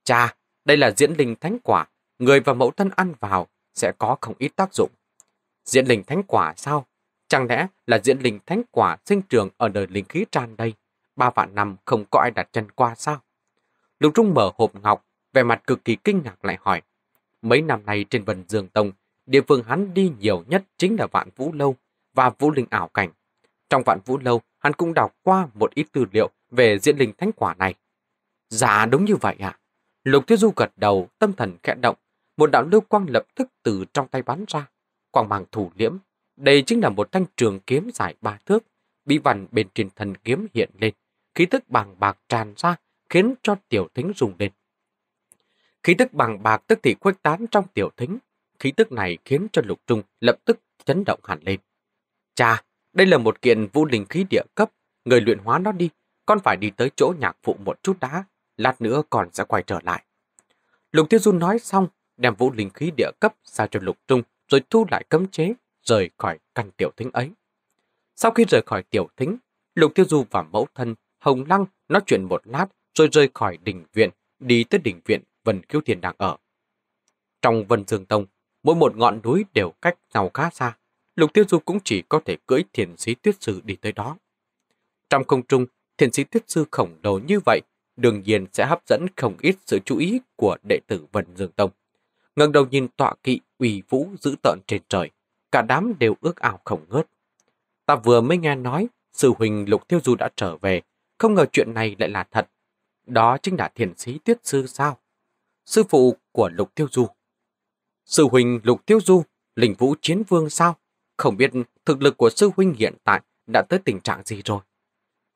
Cha, đây là diễn linh thánh quả, người và mẫu thân ăn vào sẽ có không ít tác dụng. Diễn linh thánh quả sao? Chẳng lẽ là diễn linh thánh quả sinh trường ở nơi linh khí tràn đây? Ba vạn năm không có ai đặt chân qua sao? Lục Trung mở hộp ngọc vẻ mặt cực kỳ kinh ngạc lại hỏi. Mấy năm nay trên vần Dương Tông, địa phương hắn đi nhiều nhất chính là Vạn Vũ Lâu và Vũ Linh ảo cảnh. Trong Vạn Vũ Lâu, hắn cũng đọc qua một ít tư liệu về diễn linh thánh quả này. Dạ đúng như vậy ạ. Lục Thiếu Du gật đầu, tâm thần khẽ động, một đạo lưu quang lập tức từ trong tay bắn ra, quang mang thủ liễm. Đây chính là một thanh trường kiếm dài ba thước, bị vằn bên trên thần kiếm hiện lên, khí tức bàng bạc tràn ra khiến cho tiểu thính rùng lên. Khí tức bằng bạc tức thì khuếch tán trong tiểu thính. Khí tức này khiến cho lục trung lập tức chấn động hẳn lên. Cha, đây là một kiện vũ linh khí địa cấp. Người luyện hóa nó đi. Con phải đi tới chỗ nhạc phụ một chút đã. Lát nữa còn sẽ quay trở lại. Lục Tiêu Du nói xong, đem vũ linh khí địa cấp ra cho lục trung rồi thu lại cấm chế, rời khỏi căn tiểu thính ấy. Sau khi rời khỏi tiểu thính, Lục Tiêu Du và mẫu thân Hồng Lăng nói chuyện một lát rồi rời khỏi đình viện, đi tới đình viện Vân Kiêu Thiên đang ở. Trong Vân Dương Tông, mỗi một ngọn núi đều cách nhau khá xa. Lục Tiêu Du cũng chỉ có thể cưỡi thiền sĩ tuyết sư đi tới đó. Trong không trung, thiền sĩ tuyết sư khổng lồ như vậy đương nhiên sẽ hấp dẫn không ít sự chú ý của đệ tử Vân Dương Tông. ngẩng đầu nhìn tọa kỵ uy vũ dữ tợn trên trời, cả đám đều ước ao không ngớt. Ta vừa mới nghe nói, sư huynh Lục Tiêu Du đã trở về, không ngờ chuyện này lại là thật. Đó chính là thiền sĩ tuyết sư sao? sư phụ của Lục Tiêu Du. Sư huynh Lục Tiêu Du, linh vũ chiến vương sao? Không biết thực lực của sư huynh hiện tại đã tới tình trạng gì rồi.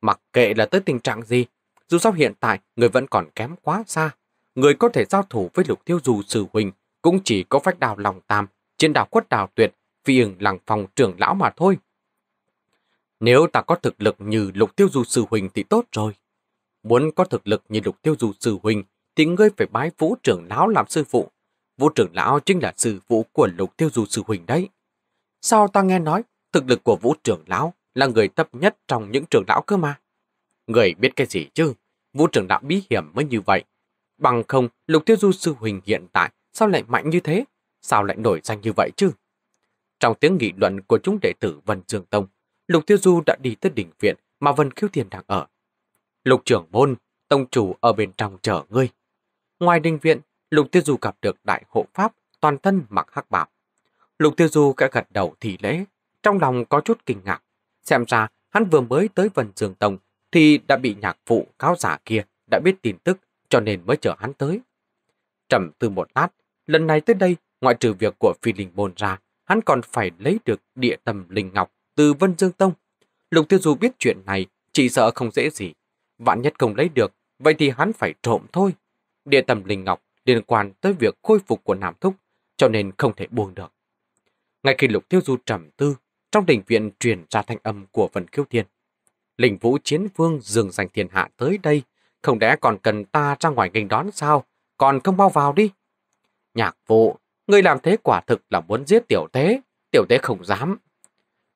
Mặc kệ là tới tình trạng gì, dù sao hiện tại người vẫn còn kém quá xa. Người có thể giao thủ với Lục Tiêu Du sư huynh cũng chỉ có phách đào lòng tam, trên đảo quất đào tuyệt, phi ứng làng phòng trưởng lão mà thôi. Nếu ta có thực lực như Lục Tiêu Du sư huynh thì tốt rồi. Muốn có thực lực như Lục Tiêu Du sư huynh thì ngươi phải bái vũ trưởng lão làm sư phụ. Vũ trưởng lão chính là sư phụ của lục tiêu du sư huynh đấy. Sao ta nghe nói thực lực của vũ trưởng lão là người thấp nhất trong những trưởng lão cơ mà? Người biết cái gì chứ? Vũ trưởng lão bí hiểm mới như vậy. Bằng không, lục tiêu du sư huynh hiện tại sao lại mạnh như thế? Sao lại nổi danh như vậy chứ? Trong tiếng nghị luận của chúng đệ tử Vân Dương Tông, Lục Tiêu Du đã đi tới đỉnh viện mà Vân Khiêu Thiền đang ở. Lục trưởng môn, tông chủ ở bên trong chờ ngươi. Ngoài đình viện, Lục Tiêu Du gặp được đại hộ pháp, toàn thân mặc hắc bào. Lục Tiêu Du khẽ gật đầu thì lễ, trong lòng có chút kinh ngạc. Xem ra, hắn vừa mới tới Vân Dương Tông thì đã bị nhạc phụ cáo giả kia đã biết tin tức cho nên mới chờ hắn tới. Trầm từ một lát, lần này tới đây, ngoại trừ việc của phi linh môn ra, hắn còn phải lấy được địa tầm linh ngọc từ Vân Dương Tông. Lục Tiêu Du biết chuyện này, chỉ sợ không dễ gì. Vạn nhất không lấy được, vậy thì hắn phải trộm thôi địa tâm linh ngọc liên quan tới việc khôi phục của Nam Thúc, cho nên không thể buông được. Ngay khi Lục Tiêu Du trầm tư, trong đình viện truyền ra thanh âm của Vân Kiêu Thiên. Linh vũ chiến vương dường giành thiên hạ tới đây, không lẽ còn cần ta ra ngoài nghênh đón sao? Còn không bao vào đi. Nhạc vụ, người làm thế quả thực là muốn giết tiểu tế, tiểu tế không dám.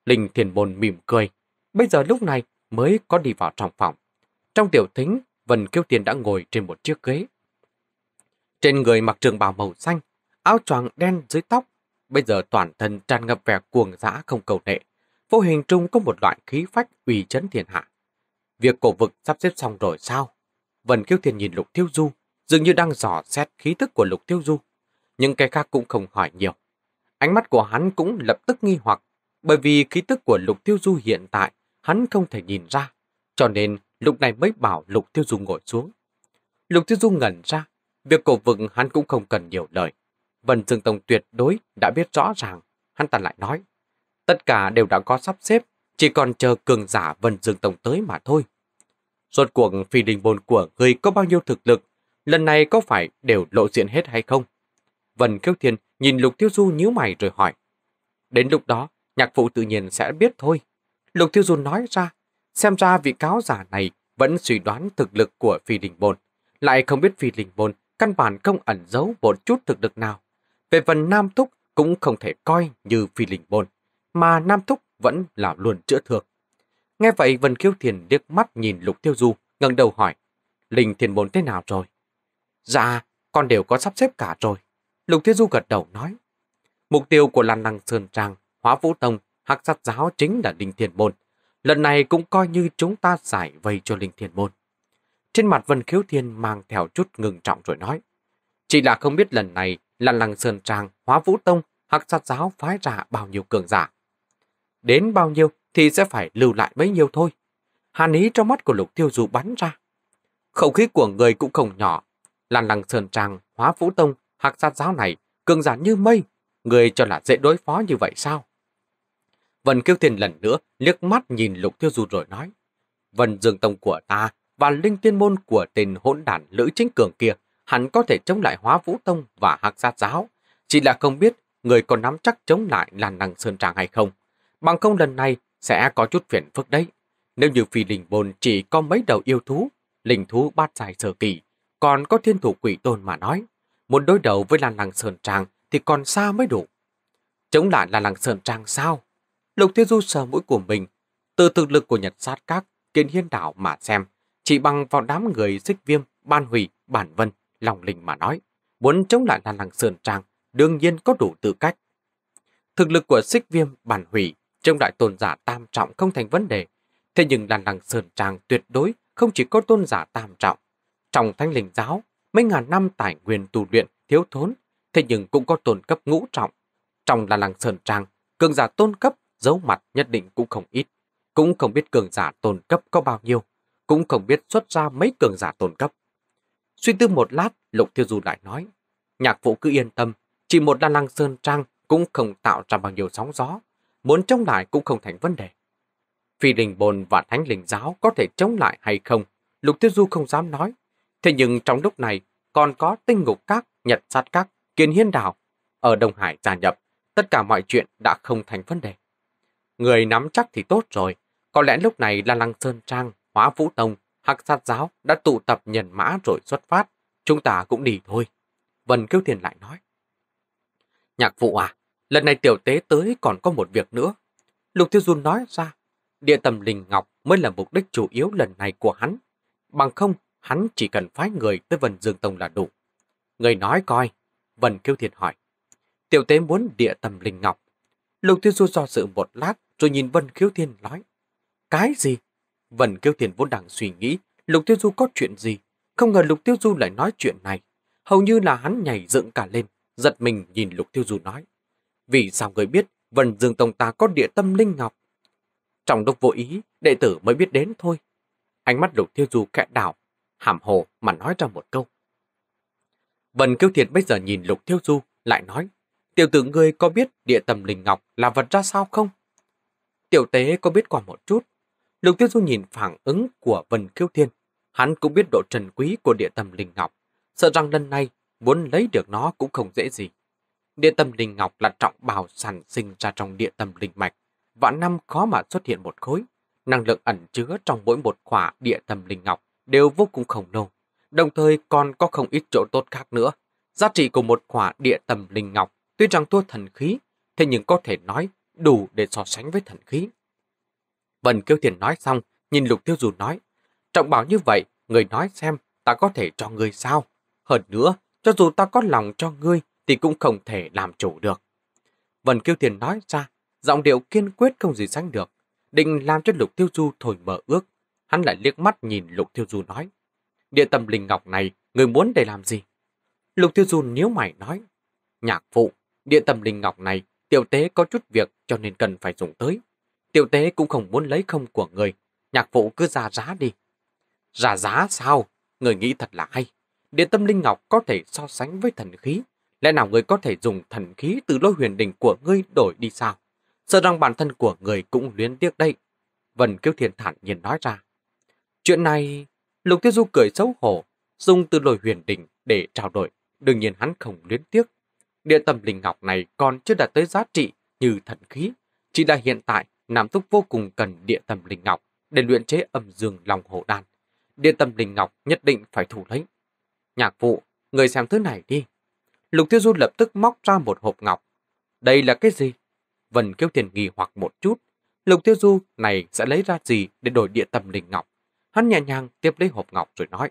Linh thiền bồn mỉm cười, bây giờ lúc này mới có đi vào trong phòng. Trong tiểu thính, Vân Kiêu Thiên đã ngồi trên một chiếc ghế, trên người mặc trường bào màu xanh, áo choàng đen dưới tóc, bây giờ toàn thân tràn ngập vẻ cuồng dã không cầu nệ. Vô hình trung có một loại khí phách uy chấn thiên hạ. Việc cổ vực sắp xếp xong rồi sao? Vân Kiêu Thiên nhìn Lục Tiêu Du, dường như đang dò xét khí tức của Lục Tiêu Du. Nhưng cái khác cũng không hỏi nhiều. Ánh mắt của hắn cũng lập tức nghi hoặc, bởi vì khí tức của Lục Tiêu Du hiện tại hắn không thể nhìn ra, cho nên lúc này mới bảo Lục Tiêu Du ngồi xuống. Lục Tiêu Du ngẩn ra, Việc cổ vực hắn cũng không cần nhiều lời. Vân Dương Tông tuyệt đối đã biết rõ ràng, hắn ta lại nói. Tất cả đều đã có sắp xếp, chỉ còn chờ cường giả Vân Dương Tông tới mà thôi. Rốt cuộc phi đình bồn của người có bao nhiêu thực lực, lần này có phải đều lộ diện hết hay không? Vân Kiêu Thiên nhìn Lục Tiêu Du nhíu mày rồi hỏi. Đến lúc đó, nhạc phụ tự nhiên sẽ biết thôi. Lục Tiêu Du nói ra, xem ra vị cáo giả này vẫn suy đoán thực lực của phi đình bồn. Lại không biết phi đình bồn căn bản không ẩn giấu một chút thực lực nào. Về phần Nam Thúc cũng không thể coi như phi linh bồn, mà Nam Thúc vẫn là luôn chữa thương. Nghe vậy Vân Kiêu Thiền liếc mắt nhìn Lục Tiêu Du, ngẩng đầu hỏi, Linh Thiền Bồn thế nào rồi? Dạ, con đều có sắp xếp cả rồi. Lục Tiêu Du gật đầu nói, mục tiêu của Lan Năng Sơn Trang, Hóa Vũ Tông, Hắc Sát Giáo chính là Linh Thiền Bồn. Lần này cũng coi như chúng ta giải vây cho Linh Thiền Bồn. Trên mặt Vân Khiếu Thiên mang theo chút ngừng trọng rồi nói. Chỉ là không biết lần này là làng Sơn Trang, Hóa Vũ Tông, Hắc Sát Giáo phái ra bao nhiêu cường giả. Đến bao nhiêu thì sẽ phải lưu lại bấy nhiêu thôi. Hàn ý trong mắt của Lục Tiêu Du bắn ra. Khẩu khí của người cũng không nhỏ. Làn làng Sơn Trang, Hóa Vũ Tông, Hạc Sát Giáo này, cường giả như mây. Người cho là dễ đối phó như vậy sao? Vân Kiêu Thiên lần nữa liếc mắt nhìn Lục Tiêu Du rồi nói. Vân Dương Tông của ta và linh tiên môn của tên hỗn đản Lữ Chính Cường kia, hắn có thể chống lại hóa vũ tông và hạc gia giáo. Chỉ là không biết người còn nắm chắc chống lại làn năng sơn trang hay không. Bằng không lần này sẽ có chút phiền phức đấy. Nếu như phi linh bồn chỉ có mấy đầu yêu thú, linh thú bát dài sơ kỳ, còn có thiên thủ quỷ tôn mà nói, muốn đối đầu với làn làng sơn trang thì còn xa mới đủ. Chống lại làn làng sơn trang sao? Lục Thiên Du sờ mũi của mình, từ thực lực của Nhật sát các kiên hiên đảo mà xem, chỉ bằng vào đám người xích viêm, ban hủy, bản vân, lòng linh mà nói, muốn chống lại làn làng sườn trang đương nhiên có đủ tư cách. Thực lực của xích viêm, bản hủy, trong đại tôn giả tam trọng không thành vấn đề, thế nhưng làn làng sườn trang tuyệt đối không chỉ có tôn giả tam trọng. Trong thanh linh giáo, mấy ngàn năm tài nguyên tu luyện thiếu thốn, thế nhưng cũng có tôn cấp ngũ trọng. Trong là làng sườn trang, cường giả tôn cấp giấu mặt nhất định cũng không ít. Cũng không biết cường giả tôn cấp có bao nhiêu, cũng không biết xuất ra mấy cường giả tồn cấp. Suy tư một lát, Lục Tiêu Du lại nói, nhạc vụ cứ yên tâm, chỉ một đan lăng sơn trang cũng không tạo ra bao nhiêu sóng gió, muốn chống lại cũng không thành vấn đề. Phi đình bồn và thánh linh giáo có thể chống lại hay không, Lục Tiêu Du không dám nói. Thế nhưng trong lúc này, còn có tinh ngục các, nhật sát các, kiên hiên đảo, ở Đông Hải gia nhập, tất cả mọi chuyện đã không thành vấn đề. Người nắm chắc thì tốt rồi, có lẽ lúc này là Lăng Sơn Trang Hóa Vũ Tông, Hắc Sát Giáo đã tụ tập nhận mã rồi xuất phát. Chúng ta cũng đi thôi. Vân Kiêu Thiền lại nói. Nhạc Vũ à, lần này tiểu tế tới còn có một việc nữa. Lục Tiêu Dung nói ra, địa tầm linh ngọc mới là mục đích chủ yếu lần này của hắn. Bằng không, hắn chỉ cần phái người tới Vân Dương Tông là đủ. Người nói coi, Vân Kiêu Thiền hỏi. Tiểu tế muốn địa tầm linh ngọc. Lục Tiêu Du do dự một lát rồi nhìn Vân Kiêu Thiên nói. Cái gì? Vân Kiêu Thiền vốn đang suy nghĩ Lục Tiêu Du có chuyện gì. Không ngờ Lục Tiêu Du lại nói chuyện này. Hầu như là hắn nhảy dựng cả lên, giật mình nhìn Lục Tiêu Du nói. Vì sao người biết Vân Dương Tông ta có địa tâm linh ngọc? Trong lúc vô ý, đệ tử mới biết đến thôi. Ánh mắt Lục Tiêu Du kẽ đảo, hàm hồ mà nói ra một câu. Vân Kiêu Thiệt bây giờ nhìn Lục Tiêu Du lại nói. Tiểu tử ngươi có biết địa tâm linh ngọc là vật ra sao không? Tiểu tế có biết qua một chút, Lục Tiêu Du nhìn phản ứng của Vân Kiêu Thiên, hắn cũng biết độ trần quý của địa tâm linh ngọc, sợ rằng lần này muốn lấy được nó cũng không dễ gì. Địa tâm linh ngọc là trọng bào sản sinh ra trong địa tâm linh mạch, vạn năm khó mà xuất hiện một khối. Năng lượng ẩn chứa trong mỗi một khỏa địa tâm linh ngọc đều vô cùng khổng lồ, đồng thời còn có không ít chỗ tốt khác nữa. Giá trị của một khỏa địa tâm linh ngọc tuy rằng thua thần khí, thế nhưng có thể nói đủ để so sánh với thần khí. Vân Kiêu Thiền nói xong, nhìn Lục Tiêu Dù nói. Trọng bảo như vậy, người nói xem, ta có thể cho ngươi sao? Hơn nữa, cho dù ta có lòng cho ngươi, thì cũng không thể làm chủ được. Vân Kiêu Thiền nói ra, giọng điệu kiên quyết không gì sánh được, định làm cho Lục Tiêu Du thổi mở ước. Hắn lại liếc mắt nhìn Lục Tiêu Du nói, địa tâm linh ngọc này, người muốn để làm gì? Lục Tiêu Du nếu mày nói, nhạc phụ, địa tâm linh ngọc này, tiểu tế có chút việc cho nên cần phải dùng tới. Tiểu tế cũng không muốn lấy không của người, nhạc vụ cứ ra giá đi. Ra giá sao? Người nghĩ thật là hay. Điện tâm linh ngọc có thể so sánh với thần khí. Lẽ nào người có thể dùng thần khí từ lôi huyền đỉnh của ngươi đổi đi sao? Sợ rằng bản thân của người cũng luyến tiếc đây. Vân Kiêu Thiền thản nhiên nói ra. Chuyện này, Lục Tiêu Du cười xấu hổ, dùng từ lôi huyền đỉnh để trao đổi. Đương nhiên hắn không luyến tiếc. Địa tâm linh ngọc này còn chưa đạt tới giá trị như thần khí. Chỉ là hiện tại Nam Túc vô cùng cần địa tâm linh ngọc để luyện chế âm dương lòng hổ đan. Địa tâm linh ngọc nhất định phải thủ lấy. Nhạc vụ, người xem thứ này đi. Lục Tiêu Du lập tức móc ra một hộp ngọc. Đây là cái gì? Vân kêu Tiền nghi hoặc một chút. Lục Tiêu Du này sẽ lấy ra gì để đổi địa tâm linh ngọc? Hắn nhẹ nhàng tiếp lấy hộp ngọc rồi nói.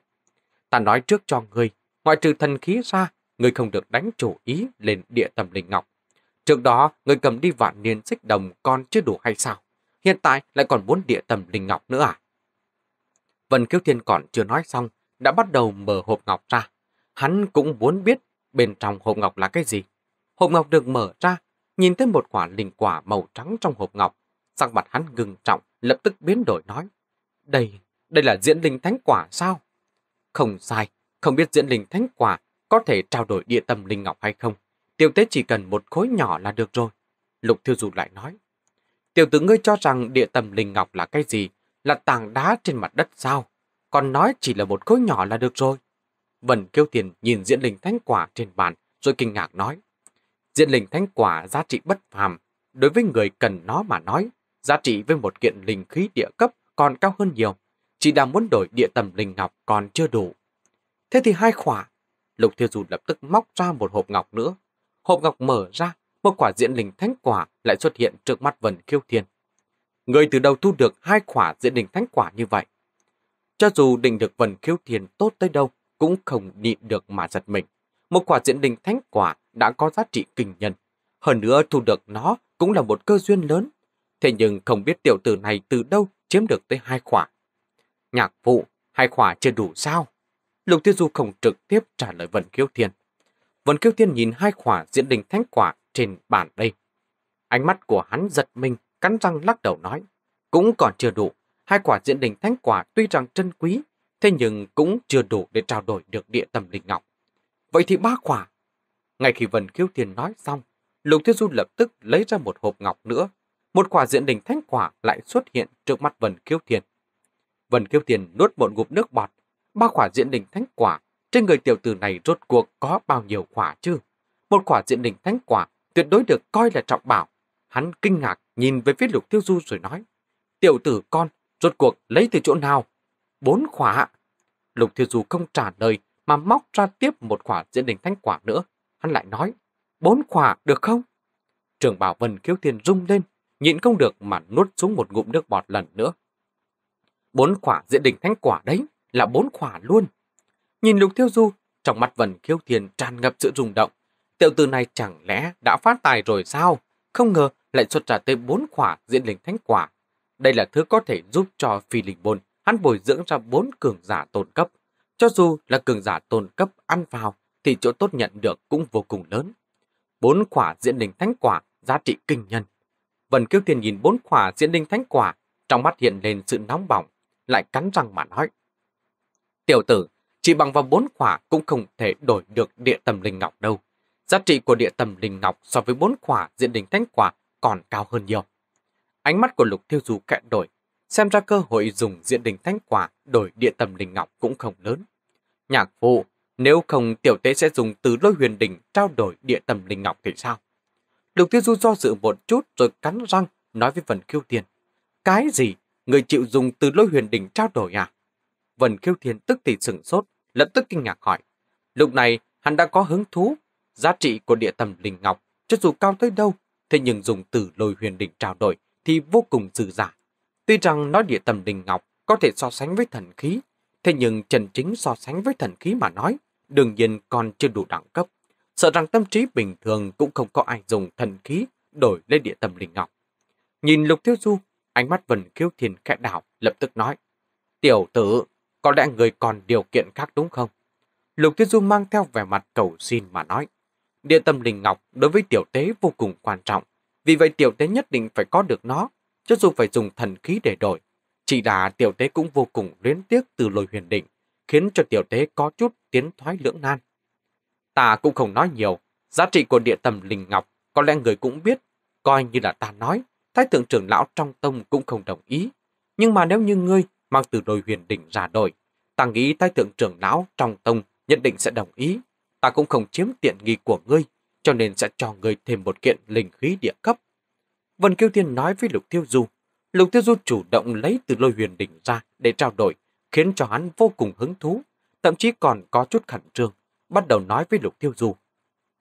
Ta nói trước cho ngươi, ngoại trừ thần khí ra, ngươi không được đánh chủ ý lên địa tâm linh ngọc. Trước đó, người cầm đi vạn niên xích đồng còn chưa đủ hay sao? Hiện tại lại còn muốn địa tầm linh ngọc nữa à? Vân Kiêu Thiên còn chưa nói xong, đã bắt đầu mở hộp ngọc ra. Hắn cũng muốn biết bên trong hộp ngọc là cái gì. Hộp ngọc được mở ra, nhìn thấy một quả linh quả màu trắng trong hộp ngọc. Sắc mặt hắn ngừng trọng, lập tức biến đổi nói. Đây, đây là diễn linh thánh quả sao? Không sai, không biết diễn linh thánh quả có thể trao đổi địa tâm linh ngọc hay không. Tiểu tế chỉ cần một khối nhỏ là được rồi. Lục Thiêu Dụ lại nói. Tiểu tử ngươi cho rằng địa tâm linh ngọc là cái gì? Là tảng đá trên mặt đất sao? Còn nói chỉ là một khối nhỏ là được rồi. Vân Kiêu Tiền nhìn diễn linh thánh quả trên bàn rồi kinh ngạc nói. Diễn linh thánh quả giá trị bất phàm. Đối với người cần nó mà nói, giá trị với một kiện linh khí địa cấp còn cao hơn nhiều. Chỉ đang muốn đổi địa tầm linh ngọc còn chưa đủ. Thế thì hai khỏa. Lục Thiêu Dụ lập tức móc ra một hộp ngọc nữa hộp ngọc mở ra, một quả diễn linh thánh quả lại xuất hiện trước mắt Vân Kiêu Thiên. Người từ đầu thu được hai quả diễn linh thánh quả như vậy. Cho dù định được Vân Kiêu Thiên tốt tới đâu, cũng không nhịn được mà giật mình. Một quả diễn linh thánh quả đã có giá trị kinh nhân. Hơn nữa thu được nó cũng là một cơ duyên lớn. Thế nhưng không biết tiểu tử này từ đâu chiếm được tới hai quả. Nhạc phụ hai quả chưa đủ sao? Lục Thiên Du không trực tiếp trả lời Vân Kiêu Thiên. Vân Kiêu Thiên nhìn hai khỏa diện đình thánh quả trên bàn đây. Ánh mắt của hắn giật mình, cắn răng lắc đầu nói. Cũng còn chưa đủ, hai quả diện đình thánh quả tuy rằng trân quý, thế nhưng cũng chưa đủ để trao đổi được địa tâm linh ngọc. Vậy thì ba quả. Ngay khi Vân Kiêu Thiên nói xong, Lục Thiên Du lập tức lấy ra một hộp ngọc nữa. Một quả diện đình thánh quả lại xuất hiện trước mắt Vân Kiêu Thiên. Vân Kiêu Thiên nuốt một ngụm nước bọt, ba quả diện đình thánh quả trên người tiểu tử này rốt cuộc có bao nhiêu quả chứ? Một quả diện đỉnh thánh quả tuyệt đối được coi là trọng bảo. Hắn kinh ngạc nhìn về phía lục tiêu du rồi nói. Tiểu tử con, rốt cuộc lấy từ chỗ nào? Bốn quả. Lục tiêu du không trả lời mà móc ra tiếp một quả diện đỉnh thánh quả nữa. Hắn lại nói, bốn quả được không? Trường Bảo Vân khiếu tiền rung lên, nhịn không được mà nuốt xuống một ngụm nước bọt lần nữa. Bốn quả diện đỉnh thánh quả đấy, là bốn quả luôn. Nhìn Lục Thiêu Du, trong mắt vần Khiếu Thiên tràn ngập sự rung động. Tiểu tử này chẳng lẽ đã phát tài rồi sao? Không ngờ lại xuất ra tới bốn quả diễn linh thánh quả. Đây là thứ có thể giúp cho phi linh môn hắn bồi dưỡng ra bốn cường giả tôn cấp. Cho dù là cường giả tôn cấp ăn vào thì chỗ tốt nhận được cũng vô cùng lớn. Bốn quả diễn linh thánh quả giá trị kinh nhân. vần Kiêu Thiên nhìn bốn quả diễn linh thánh quả, trong mắt hiện lên sự nóng bỏng, lại cắn răng mà nói. Tiểu tử, chỉ bằng vào bốn khỏa cũng không thể đổi được địa tầm linh ngọc đâu. Giá trị của địa tầm linh ngọc so với bốn khỏa diện đình thanh quả còn cao hơn nhiều. Ánh mắt của Lục Thiêu Du kẹn đổi, xem ra cơ hội dùng diện đình thanh quả đổi địa tầm linh ngọc cũng không lớn. Nhạc phụ, nếu không tiểu tế sẽ dùng từ lôi huyền đỉnh trao đổi địa tầm linh ngọc thì sao? Lục Thiêu Du do dự một chút rồi cắn răng nói với Vân khiêu tiền, Cái gì? Người chịu dùng từ lôi huyền đỉnh trao đổi à? Vân Khiêu Thiên tức thì sửng sốt, lập tức kinh ngạc hỏi. Lúc này, hắn đã có hứng thú. Giá trị của địa tầm Linh Ngọc, cho dù cao tới đâu, thế nhưng dùng từ lôi huyền đỉnh trao đổi thì vô cùng dư giả. Tuy rằng nói địa tầm Linh Ngọc có thể so sánh với thần khí, thế nhưng Trần Chính so sánh với thần khí mà nói, đương nhiên còn chưa đủ đẳng cấp. Sợ rằng tâm trí bình thường cũng không có ai dùng thần khí đổi lên địa tầm Linh Ngọc. Nhìn Lục Tiêu Du, ánh mắt Vân Khiêu Thiên khẽ đảo, lập tức nói. Tiểu tử, có lẽ người còn điều kiện khác đúng không? Lục Thiên Du mang theo vẻ mặt cầu xin mà nói. Địa tâm linh ngọc đối với tiểu tế vô cùng quan trọng. Vì vậy tiểu tế nhất định phải có được nó, cho dù phải dùng thần khí để đổi. Chỉ là tiểu tế cũng vô cùng luyến tiếc từ lôi huyền định, khiến cho tiểu tế có chút tiến thoái lưỡng nan. Ta cũng không nói nhiều, giá trị của địa tâm linh ngọc có lẽ người cũng biết, coi như là ta nói, thái thượng trưởng lão trong tông cũng không đồng ý. Nhưng mà nếu như ngươi mang từ đồi huyền đỉnh ra đổi. Ta nghĩ thái thượng trưởng lão trong tông nhận định sẽ đồng ý. Ta cũng không chiếm tiện nghi của ngươi, cho nên sẽ cho ngươi thêm một kiện linh khí địa cấp. Vân Kiêu Thiên nói với Lục Thiêu Du. Lục Thiêu Du chủ động lấy từ lôi huyền đỉnh ra để trao đổi, khiến cho hắn vô cùng hứng thú, thậm chí còn có chút khẩn trương, bắt đầu nói với Lục Thiêu Du.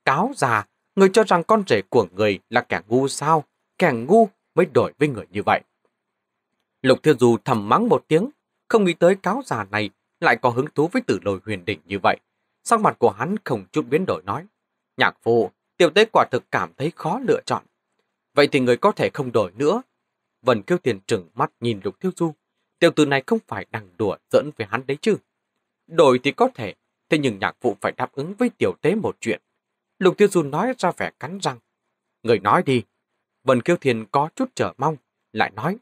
Cáo già, người cho rằng con rể của người là kẻ ngu sao, kẻ ngu mới đổi với người như vậy. Lục Thiên Du thầm mắng một tiếng, không nghĩ tới cáo già này lại có hứng thú với tử lôi huyền đỉnh như vậy. Sắc mặt của hắn không chút biến đổi nói. Nhạc phụ, tiểu tế quả thực cảm thấy khó lựa chọn. Vậy thì người có thể không đổi nữa. Vân Kiêu Tiền trừng mắt nhìn Lục Thiên Du. Tiểu tử này không phải đang đùa dẫn về hắn đấy chứ. Đổi thì có thể, thế nhưng nhạc phụ phải đáp ứng với tiểu tế một chuyện. Lục Thiên Du nói ra vẻ cắn răng. Người nói đi. Vân Kiêu Thiền có chút chờ mong, lại nói.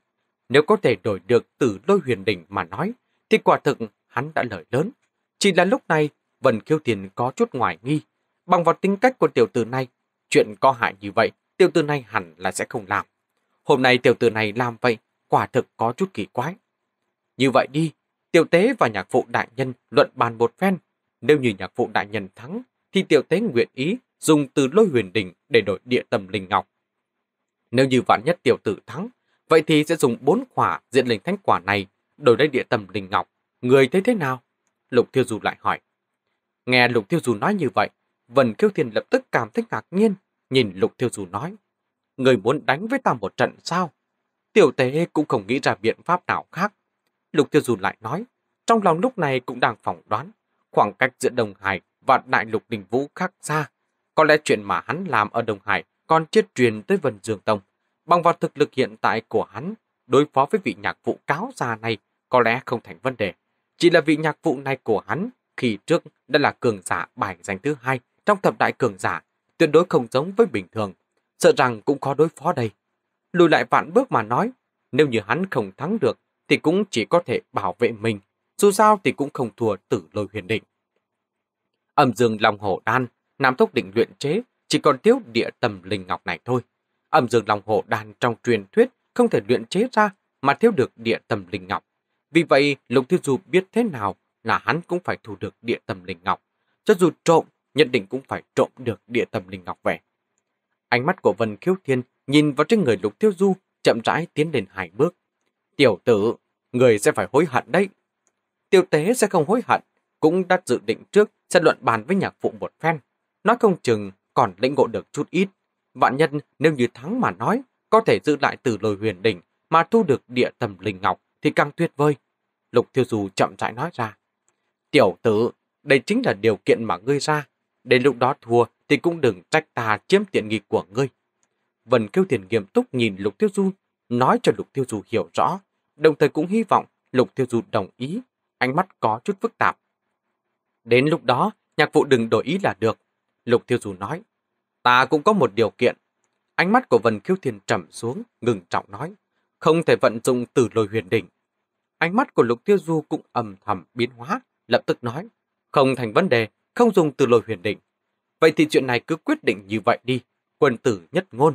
Nếu có thể đổi được từ lôi huyền đỉnh mà nói, thì quả thực hắn đã lời lớn. Chỉ là lúc này, Vân kiêu Tiền có chút ngoài nghi. Bằng vào tính cách của tiểu tử này, chuyện có hại như vậy, tiểu tử này hẳn là sẽ không làm. Hôm nay tiểu tử này làm vậy, quả thực có chút kỳ quái. Như vậy đi, tiểu tế và nhạc phụ đại nhân luận bàn một phen. Nếu như nhạc phụ đại nhân thắng, thì tiểu tế nguyện ý dùng từ lôi huyền đỉnh để đổi địa tâm linh ngọc. Nếu như vạn nhất tiểu tử thắng, Vậy thì sẽ dùng bốn quả diện linh thánh quả này đổi lấy địa tầm linh ngọc. Người thấy thế nào? Lục Thiêu Du lại hỏi. Nghe Lục Thiêu Du nói như vậy, Vân Kiêu Thiên lập tức cảm thấy ngạc nhiên, nhìn Lục Thiêu Du nói. Người muốn đánh với ta một trận sao? Tiểu tế cũng không nghĩ ra biện pháp nào khác. Lục Thiêu Du lại nói, trong lòng lúc này cũng đang phỏng đoán, khoảng cách giữa đồng Hải và Đại Lục Đình Vũ khác xa. Có lẽ chuyện mà hắn làm ở đồng Hải còn chưa truyền tới Vân Dương Tông. Bằng vào thực lực hiện tại của hắn, đối phó với vị nhạc vụ cáo già này có lẽ không thành vấn đề. Chỉ là vị nhạc vụ này của hắn khi trước đã là cường giả bài danh thứ hai trong thập đại cường giả, tuyệt đối không giống với bình thường. Sợ rằng cũng khó đối phó đây. Lùi lại vạn bước mà nói, nếu như hắn không thắng được thì cũng chỉ có thể bảo vệ mình, dù sao thì cũng không thua tử lôi huyền định. Âm dương lòng hổ đan, nam thúc định luyện chế, chỉ còn thiếu địa tầm linh ngọc này thôi. Ẩm dược lòng hổ đàn trong truyền thuyết không thể luyện chế ra mà thiếu được địa tâm linh ngọc. Vì vậy, Lục Tiêu Du biết thế nào là hắn cũng phải thu được địa tâm linh ngọc. Cho dù trộm, nhận định cũng phải trộm được địa tâm linh ngọc về. Ánh mắt của Vân Khiếu Thiên nhìn vào trên người Lục Tiêu Du chậm rãi tiến lên hai bước. Tiểu tử, người sẽ phải hối hận đấy. Tiêu tế sẽ không hối hận, cũng đã dự định trước sẽ luận bàn với nhạc phụ một phen. Nói không chừng còn lĩnh ngộ được chút ít Vạn nhân nếu như thắng mà nói, có thể giữ lại từ lôi huyền đỉnh mà thu được địa tầm linh ngọc thì càng tuyệt vời. Lục Thiêu Du chậm rãi nói ra. Tiểu tử, đây chính là điều kiện mà ngươi ra. Đến lúc đó thua thì cũng đừng trách ta chiếm tiện nghị của ngươi. Vân kêu Thiền nghiêm túc nhìn Lục Tiêu Du, nói cho Lục Tiêu Du hiểu rõ, đồng thời cũng hy vọng Lục Tiêu Du đồng ý, ánh mắt có chút phức tạp. Đến lúc đó, nhạc vụ đừng đổi ý là được. Lục Tiêu Du nói, Ta cũng có một điều kiện. Ánh mắt của Vân Kiêu Thiên trầm xuống, ngừng trọng nói. Không thể vận dụng từ lôi huyền đỉnh. Ánh mắt của Lục Tiêu Du cũng ầm thầm biến hóa, lập tức nói. Không thành vấn đề, không dùng từ lôi huyền đỉnh. Vậy thì chuyện này cứ quyết định như vậy đi, quân tử nhất ngôn.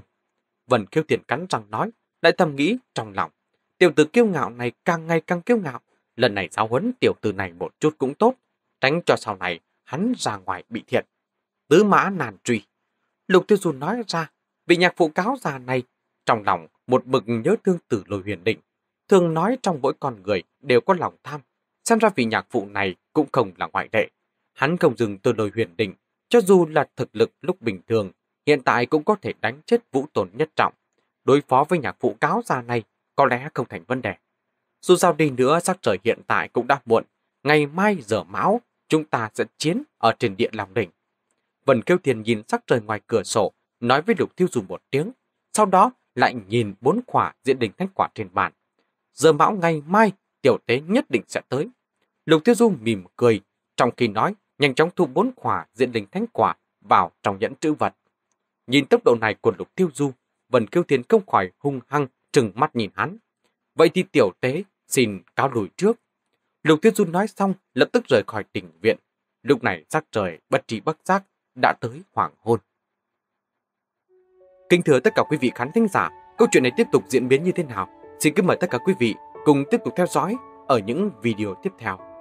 Vân Kiêu Thiên cắn răng nói, lại thầm nghĩ trong lòng. Tiểu tử kiêu ngạo này càng ngày càng kiêu ngạo. Lần này giáo huấn tiểu tử này một chút cũng tốt, tránh cho sau này hắn ra ngoài bị thiệt. Tứ mã nàn truy. Lục Tiêu Dù nói ra, vị nhạc phụ cáo già này, trong lòng một mực nhớ thương tử lôi huyền định, thường nói trong mỗi con người đều có lòng tham. Xem ra vị nhạc phụ này cũng không là ngoại lệ. Hắn không dừng từ lôi huyền định, cho dù là thực lực lúc bình thường, hiện tại cũng có thể đánh chết vũ tồn nhất trọng. Đối phó với nhạc phụ cáo già này có lẽ không thành vấn đề. Dù sao đi nữa sắc trời hiện tại cũng đã muộn, ngày mai giờ máu chúng ta sẽ chiến ở trên điện lòng đỉnh. Vân Kiêu Thiên nhìn sắc trời ngoài cửa sổ, nói với Lục Tiêu Dù một tiếng, sau đó lại nhìn bốn quả diện đình thánh quả trên bàn. Giờ mão ngày mai, tiểu tế nhất định sẽ tới. Lục Tiêu Du mỉm cười, trong khi nói, nhanh chóng thu bốn quả diện đình thánh quả vào trong nhẫn trữ vật. Nhìn tốc độ này của Lục Tiêu Du, Vân Kiêu Thiên không khỏi hung hăng, trừng mắt nhìn hắn. Vậy thì tiểu tế xin cáo lùi trước. Lục Tiêu Du nói xong, lập tức rời khỏi tỉnh viện. Lúc này sắc trời bất trí bất giác đã tới hoàng hôn. Kính thưa tất cả quý vị khán thính giả, câu chuyện này tiếp tục diễn biến như thế nào? Xin kính mời tất cả quý vị cùng tiếp tục theo dõi ở những video tiếp theo.